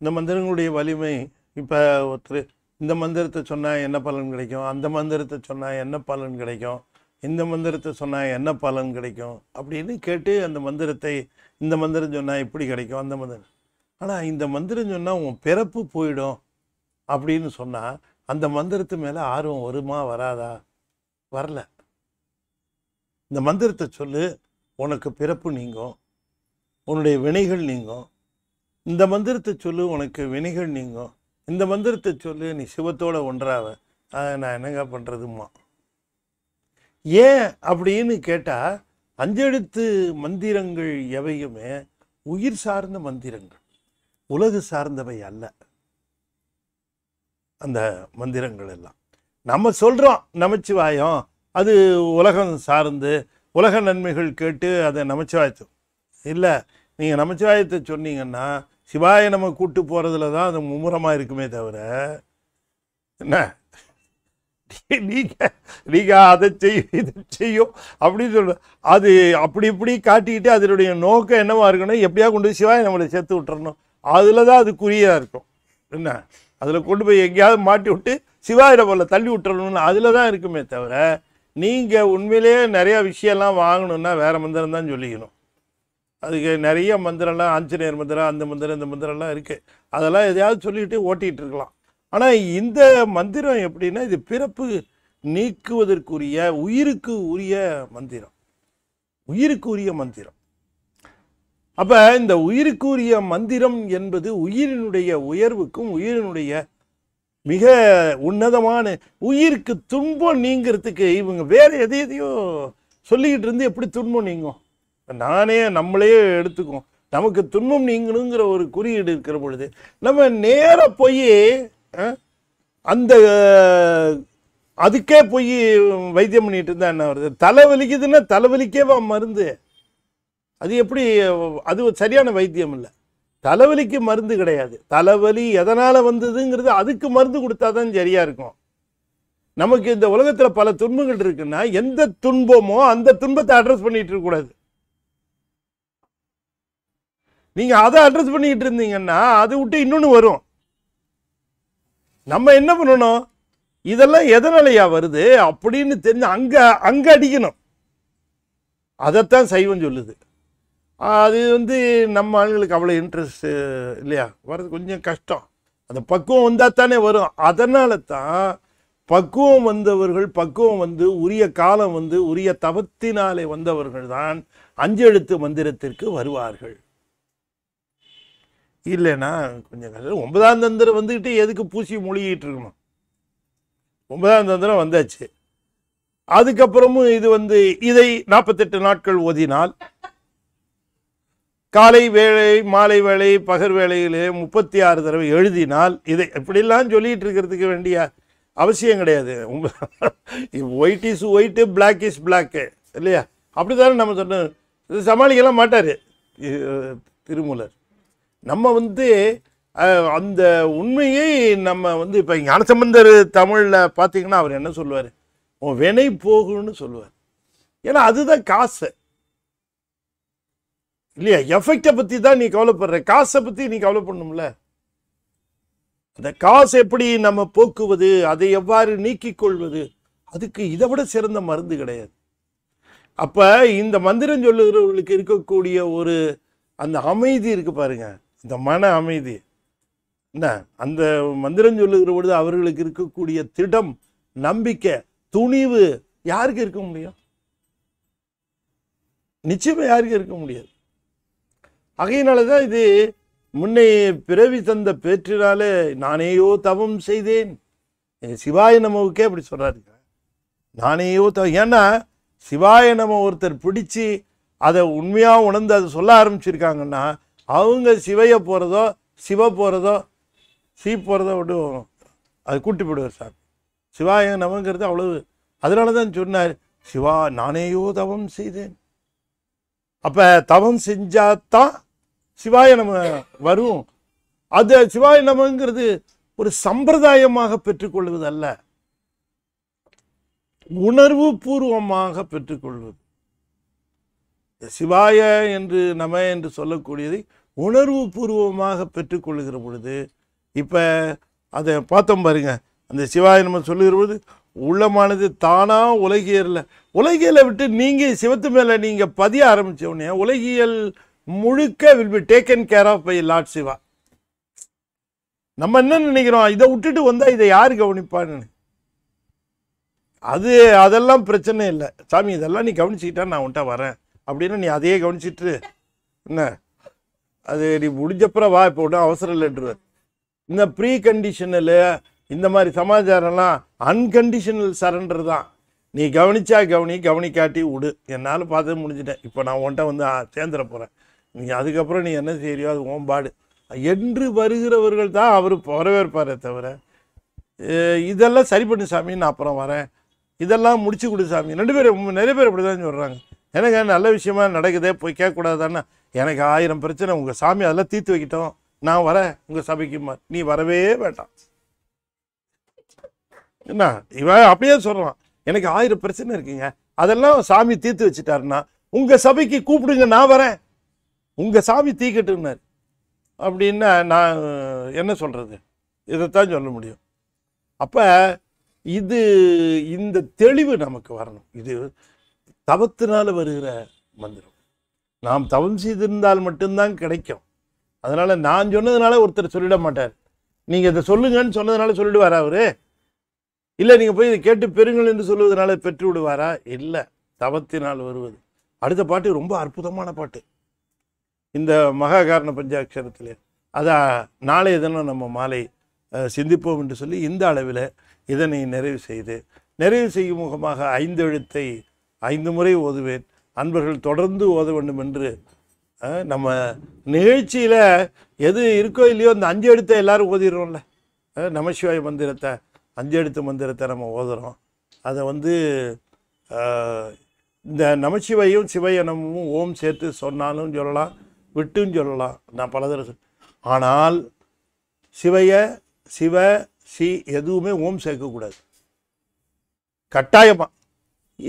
Speaker 1: இந்த மந்திரங்களுடைய வலிமை இப்போ ஒருத்தர் இந்த மந்திரத்தை சொன்னால் என்ன பலன் கிடைக்கும் அந்த மந்திரத்தை சொன்னால் என்ன பலன் கிடைக்கும் இந்த மந்திரத்தை சொன்னால் என்ன பலன் கிடைக்கும் அப்படின்னு கேட்டு அந்த மந்திரத்தை இந்த மந்திரம் சொன்னால் இப்படி கிடைக்கும் அந்த மந்திரம் ஆனால் இந்த மந்திரம் சொன்னால் உன் பிறப்பு போயிடும் அப்படின்னு சொன்னால் அந்த மந்திரத்து மேலே ஆர்வம் வருமா வராதா வரல இந்த மந்திரத்தை சொல்லு உனக்கு பிறப்பு நீங்கும் உன்னுடைய வினைகள் நீங்கும் இந்த மந்திரத்தை சொல்லு உனக்கு வினைகள் நீங்கும் இந்த மந்திரத்தை சொல்லு நீ சிவத்தோட ஒன்றாவ நான் என்னங்க பண்ணுறதுமா ஏன் அப்படின்னு கேட்டால் அஞ்செழுத்து மந்திரங்கள் எவையுமே உயிர் சார்ந்த மந்திரங்கள் உலகு சார்ந்தவை அல்ல அந்த மந்திரங்கள் எல்லாம் நம்ம சொல்கிறோம் நமச்சிவாயம் அது உலகம் சார்ந்து உலக நன்மைகள் கேட்டு அதை நமச்சிவாயத்து இல்லை நீங்கள் நமச்சிவாயத்தை சொன்னீங்கன்னா சிவாயை நம்ம கூட்டு போகிறதுல தான் அது மும்முரமாக இருக்குமே தவிர என்ன நீங்கள் நீங்கள் அதை செய்யும் இதை செய்யும் அப்படின்னு சொல்ல அது அப்படி இப்படி காட்டிக்கிட்டு அதனுடைய நோக்கம் என்னவாக இருக்கணும் எப்படியா கொண்டு போய் சிவாயை நம்மளை சேர்த்து விட்டுறணும் அதில் தான் அது குறியாக இருக்கும் என்ன அதில் கொண்டு போய் எங்கேயாவது மாட்டி விட்டு போல தள்ளி விட்டுறணும்னு அதில் தான் இருக்குமே தவிர நீங்கள் உண்மையிலேயே நிறையா விஷயம்லாம் வாங்கணுன்னா வேறு மந்திரம் தான் சொல்லிக்கணும் அதுக்கு நிறைய மந்திரம்லாம் ஆஞ்சநேயர் மந்திரம் அந்த மந்திரம் இந்த மந்திரம்லாம் இருக்குது அதெல்லாம் எதையாவது சொல்லிக்கிட்டு ஓட்டிகிட்டு இருக்கலாம் ஆனால் இந்த மந்திரம் எப்படின்னா இது பிறப்பு நீக்குவதற்குரிய உயிருக்கு உரிய மந்திரம் உயிருக்கு உரிய மந்திரம் அப்போ இந்த உயிருக்குரிய மந்திரம் என்பது உயிரினுடைய உயர்வுக்கும் உயிரினுடைய மிக உன்னதமான உயிருக்கு துன்பம் நீங்கிறதுக்கு இவங்க வேறு எதை எதையோ சொல்லிக்கிட்டு இருந்து எப்படி துன்பம் நீங்கும் நானே நம்மளே எடுத்துக்கும் நமக்கு துன்பம் நீங்கணுங்கிற ஒரு குறியீடு இருக்கிற பொழுது நம்ம நேராக போய் அந்த அதுக்கே போய் வைத்தியம் பண்ணிட்டு இருந்தா என்ன வருது தலை வலிக்குதுன்னா தலைவலிக்கேவா மருந்து அது எப்படி அது சரியான வைத்தியம் இல்லை தலைவலிக்கு மருந்து கிடையாது தலைவலி எதனால் வந்ததுங்கிறது அதுக்கு மருந்து கொடுத்தா தான் சரியாக இருக்கும் நமக்கு இந்த உலகத்தில் பல துன்பங்கள் இருக்குன்னா எந்த துன்பமோ அந்த துன்பத்தை அட்ரஸ் பண்ணிட்டு இருக்கக்கூடாது நீங்கள் அதை அட்ரஸ் பண்ணிக்கிட்டு இருந்தீங்கன்னா அதை விட்டு இன்னொன்று வரும் நம்ம என்ன பண்ணணும் இதெல்லாம் எதனாலையா வருது அப்படின்னு தெரிஞ்சு அங்கே அங்கே அடிக்கணும் அதைத்தான் சைவம் சொல்லுது அது வந்து நம்ம ஆளுங்களுக்கு அவ்வளோ இன்ட்ரெஸ்ட்டு இல்லையா வர்றது கொஞ்சம் கஷ்டம் அந்த பக்குவம் வந்தால் தானே வரும் அதனால தான் பக்குவம் வந்தவர்கள் பக்குவம் வந்து உரிய காலம் வந்து உரிய தவத்தினாலே வந்தவர்கள் தான் அஞ்செழுத்து மந்திரத்திற்கு வருவார்கள் இல்லைன்னா கொஞ்சம் கஷ்டம் ஒன்பதாம் தந்திரம் வந்துக்கிட்டு எதுக்கு பூசி மொழிகிட்டு இருக்கணும் ஒன்பதாம் தந்திரம் வந்தாச்சு அதுக்கப்புறமும் இது வந்து இதை நாற்பத்தெட்டு நாட்கள் ஓதினால் காலை வேலை மாலை வேலை பகர் வேலையிலே முப்பத்தி ஆறு தடவை எழுதினால் இதை இப்படிலாம் சொல்லிகிட்டு இருக்கிறதுக்கு வேண்டிய அவசியம் கிடையாது உங்கள் white is white black is black இல்லையா அப்படி தானே நம்ம சொன்னோம் இது சமாளிக்கலாம் மாட்டார் திருமூலர் நம்ம வந்து அந்த உண்மையை நம்ம வந்து இப்போ ஞானசம்பந்தர் தமிழில் பார்த்தீங்கன்னா அவர் என்ன சொல்லுவார் உன் வினை போகுன்னு சொல்லுவார் ஏன்னா அதுதான் காசு இல்லையா எஃபெக்டை பற்றி தான் நீ கவலைப்படுற காசை பற்றி நீ கவலைப்படணும்ல அந்த காசு எப்படி நம்ம போக்குவது அதை எவ்வாறு நீக்கிக் கொள்வது அதுக்கு இதை விட சிறந்த மருந்து கிடையாது அப்போ இந்த மந்திரம் சொல்லுகிறவர்களுக்கு இருக்கக்கூடிய ஒரு அந்த அமைதி இருக்கு பாருங்க இந்த மன அமைதி என்ன அந்த மந்திரம் சொல்லுகிற பொழுது அவர்களுக்கு இருக்கக்கூடிய திடம் நம்பிக்கை துணிவு யாருக்கு இருக்க முடியும் நிச்சயமா யாருக்கு இருக்க முடியாது ஆகையினால தான் இது முன்னே பிறவி தந்த பேற்றினால நானேயோ தவம் செய்தேன் சிவாய நமவுக்கே அப்படி சொல்கிறாரு நானேயோ த ஏன்னா சிவாய நம்ம ஒருத்தர் பிடிச்சி அதை உண்மையாக உணர்ந்து அதை சொல்ல ஆரம்பிச்சிருக்காங்கன்னா அவங்க சிவைய போகிறதோ சிவ போகிறதோ சீ போகிறதோ விடும் அது கூட்டி போடுவார் சார் சிவாய நமங்கிறது அவ்வளவு அதனால தான் சொன்னார் சிவா நானேயோ தவம் செய்தேன் அப்போ தவம் செஞ்சாதான் சிவாய நம்ம வரும் அது சிவாய நமங்கிறது ஒரு சம்பிரதாயமாக பெற்றுக்கொள்வது அல்ல உணர்வு பூர்வமாக பெற்றுக்கொள்வது சிவாய என்று நம என்று சொல்லக்கூடியதை உணர்வு பூர்வமாக பெற்றுக்கொள்கிற பொழுது இப்போ அதை பார்த்தோம் பாருங்க அந்த சிவாய நம்ம சொல்லுகிற பொழுது உள்ளமானது தானாக உலகியரில் உலகியலை விட்டு நீங்கள் சிவத்து மேலே நீங்கள் பதிய உடனே உலகியல் முழுக்க will be taken care of by Lord Shiva நம்ம என்ன நினைக்கிறோம் இதை விட்டுட்டு வந்தால் இதை யார் கவனிப்பான்னு அது அதெல்லாம் பிரச்சனை இல்லை சாமி இதெல்லாம் நீ கவனிச்சுக்கிட்டா நான் உன்ட்ட வரேன் அப்படின்னு நீ அதையே கவனிச்சிட்டு என்ன அது நீ முடிஞ்சப்புறம் வா இப்போ ஒன்றும் அவசரம் இல்லைன்ற இந்த ப்ரீ கண்டிஷனலு இந்த மாதிரி சமாச்சாரம்லாம் அன்கண்டிஷனல் சரண்டர் தான் நீ கவனிச்சா கவனி கவனிக்காட்டி விடு என்னால் பார்த்து முடிஞ்சிட்டேன் இப்போ நான் உன்ட்ட வந்து சேர்ந்துட போகிறேன் நீ அதுக்கப்புறம் நீ என்ன செய்யறியோ அது ஓம்பாடு என்று வருகிறவர்கள் தான் அவர் வரவேற்பாரே தவிர இதெல்லாம் சரி பண்ணு சாமி நான் அப்புறம் வரேன் இதெல்லாம் முடிச்சு கொடு சாமி ரெண்டு பேர் நிறைய பேர் இப்படி தான் சொல்கிறாங்க எனக்கு நல்ல விஷயமா நடக்குதே போய் கேட்கக்கூடாதான்னா எனக்கு ஆயிரம் பிரச்சனை உங்கள் சாமி அதெல்லாம் தீர்த்து வைக்கிட்டோம் நான் வரேன் உங்கள் சபைக்கு நீ வரவே வேண்டாம் என்ன இவன் அப்படியே சொல்கிறான் எனக்கு ஆயிரம் பிரச்சனை இருக்குங்க அதெல்லாம் சாமி தீர்த்து வச்சுட்டாருன்னா உங்கள் சபைக்கு கூப்பிடுங்க நான் வரேன் உங்கள் சாமி தீக்கட்டுன்னார் அப்படின்னா நான் என்ன சொல்கிறது இதைத்தான் சொல்ல முடியும் அப்போ இது இந்த தெளிவு நமக்கு வரணும் இது தவத்தினால் வருகிற மந்திரம் நாம் தவம் செய்திருந்தால் மட்டும்தான் கிடைக்கும் அதனால் நான் சொன்னதுனால ஒருத்தர் சொல்லிட மாட்டார் நீங்கள் இதை சொல்லுங்கன்னு சொன்னதுனால சொல்லிடுவாரா அவர் இல்லை நீங்கள் போய் இதை கேட்டு பெறுங்கள் என்று சொல்லுவதனால பெற்று விடுவாரா இல்லை தவத்தினால் வருவது அடுத்த பாட்டு ரொம்ப அற்புதமான பாட்டு இந்த மகாகாரண பஞ்சாட்சரத்தில் அதை நாளைய தினம் நம்ம மாலை சிந்திப்போம் என்று சொல்லி இந்த அளவில் இதனை நிறைவு செய்து நிறைவு செய்யும் முகமாக ஐந்து எழுத்தை ஐந்து முறை ஓதுவேன் அன்பர்கள் தொடர்ந்து ஓத வேண்டும் என்று நம்ம நிகழ்ச்சியில் எது இருக்கோ இல்லையோ அந்த அஞ்சு எழுத்தை எல்லோரும் ஓதிடுறோம்ல நமசிவாய மந்திரத்தை அஞ்சு எழுத்து மந்திரத்தை நம்ம ஓதுகிறோம் அதை வந்து இந்த நமச்சிவையும் சிவயனமும் ஓம் சேர்த்து சொன்னாலும் சொல்லலாம் விட்டுன்னு சொல்லலாம் நான் பல தடவை ஆனால் சிவைய சிவ சி எதுவுமே ஓம் சேர்க்கக்கூடாது கட்டாயமாக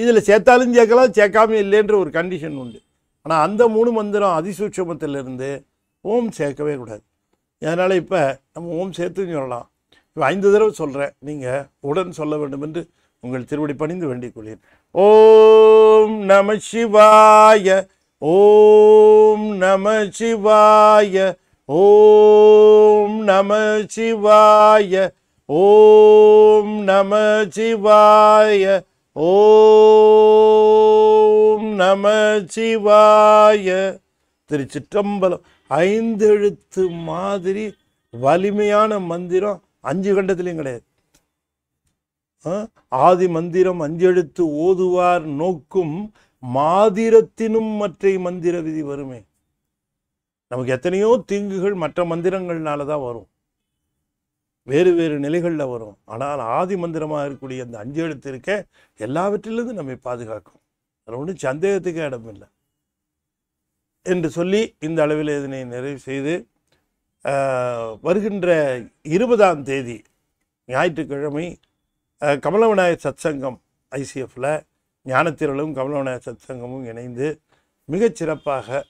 Speaker 1: இதில் சேர்த்தாலும் சேர்க்கலாம் சேர்க்காம இல்லைன்ற ஒரு கண்டிஷன் உண்டு ஆனால் அந்த மூணு மந்திரம் அதிசூட்சமத்திலிருந்து ஓம் சேர்க்கவே கூடாது அதனால் இப்போ நம்ம ஓம் சேர்த்துன்னு சொல்லலாம் இப்போ ஐந்து தடவை சொல்கிறேன் நீங்கள் உடன் சொல்ல வேண்டும் என்று உங்கள் திருவடி பணிந்து வேண்டிக் கொள்கிறேன் ஓம் நம சிவாய ஓம் நம சிவாய ஓம் நம சிவாய ஓம் நம சிவாய ஓம் நம சிவாய திருச்சிற்றம்பலம் ஐந்தெழுத்து மாதிரி வலிமையான மந்திரம் அஞ்சு கண்டத்துலேயும் கிடையாது ஆதி மந்திரம் அஞ்செழுத்து ஓதுவார் நோக்கும் மாதிரத்தினும் மற்ற மந்திர விதி வருமே நமக்கு எத்தனையோ தீங்குகள் மற்ற மந்திரங்கள்னால தான் வரும் வேறு வேறு நிலைகளில் வரும் ஆனால் ஆதி மந்திரமாக இருக்கக்கூடிய அந்த அஞ்சு எழுத்து இருக்க எல்லாவற்றிலிருந்து நம்மை பாதுகாக்கும் அதில் ஒன்றும் சந்தேகத்துக்கு இடமில்லை என்று சொல்லி இந்த அளவில் இதனை நிறைவு செய்து வருகின்ற இருபதாம் தேதி ஞாயிற்றுக்கிழமை கமலவிநாயகர் சத்சங்கம் ஐசிஎஃப்பில் ஞானத்திரளும் கமலவன சத்சங்கமும் இணைந்து மிகச் சிறப்பாக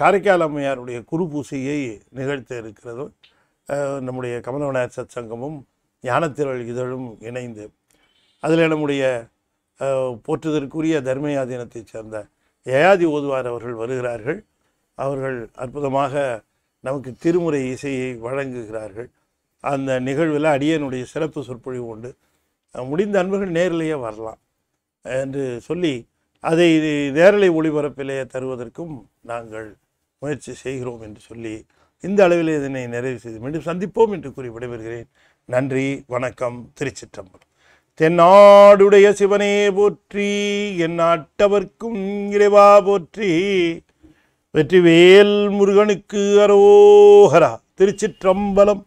Speaker 1: காரைக்கால் அம்மையாருடைய பூசையை நிகழ்த்த இருக்கிறதும் நம்முடைய கமலவனார் சத்சங்கமும் ஞானத்திரள் இதழும் இணைந்து அதில் நம்முடைய போற்றுதற்குரிய தர்மயாதீனத்தைச் சேர்ந்த ஏயாதி ஓதுவார் அவர்கள் வருகிறார்கள் அவர்கள் அற்புதமாக நமக்கு திருமுறை இசையை வழங்குகிறார்கள் அந்த நிகழ்வில் அடியனுடைய சிறப்பு சொற்பொழிவு உண்டு முடிந்த அன்புகள் நேரிலேயே வரலாம் என்று சொல்லி அதை நேரலை ஒளிபரப்பிலே தருவதற்கும் நாங்கள் முயற்சி செய்கிறோம் என்று சொல்லி இந்த அளவில் இதனை நிறைவு செய்து மீண்டும் சந்திப்போம் என்று கூறி விடைபெறுகிறேன் நன்றி வணக்கம் திருச்சிற்றம்பலம் தென்னாடுடைய சிவனே போற்றி என் நாட்டவர்க்கும் இறைவா போற்றி வெற்றிவேல் முருகனுக்கு அரோஹரா திருச்சிற்றம்பலம்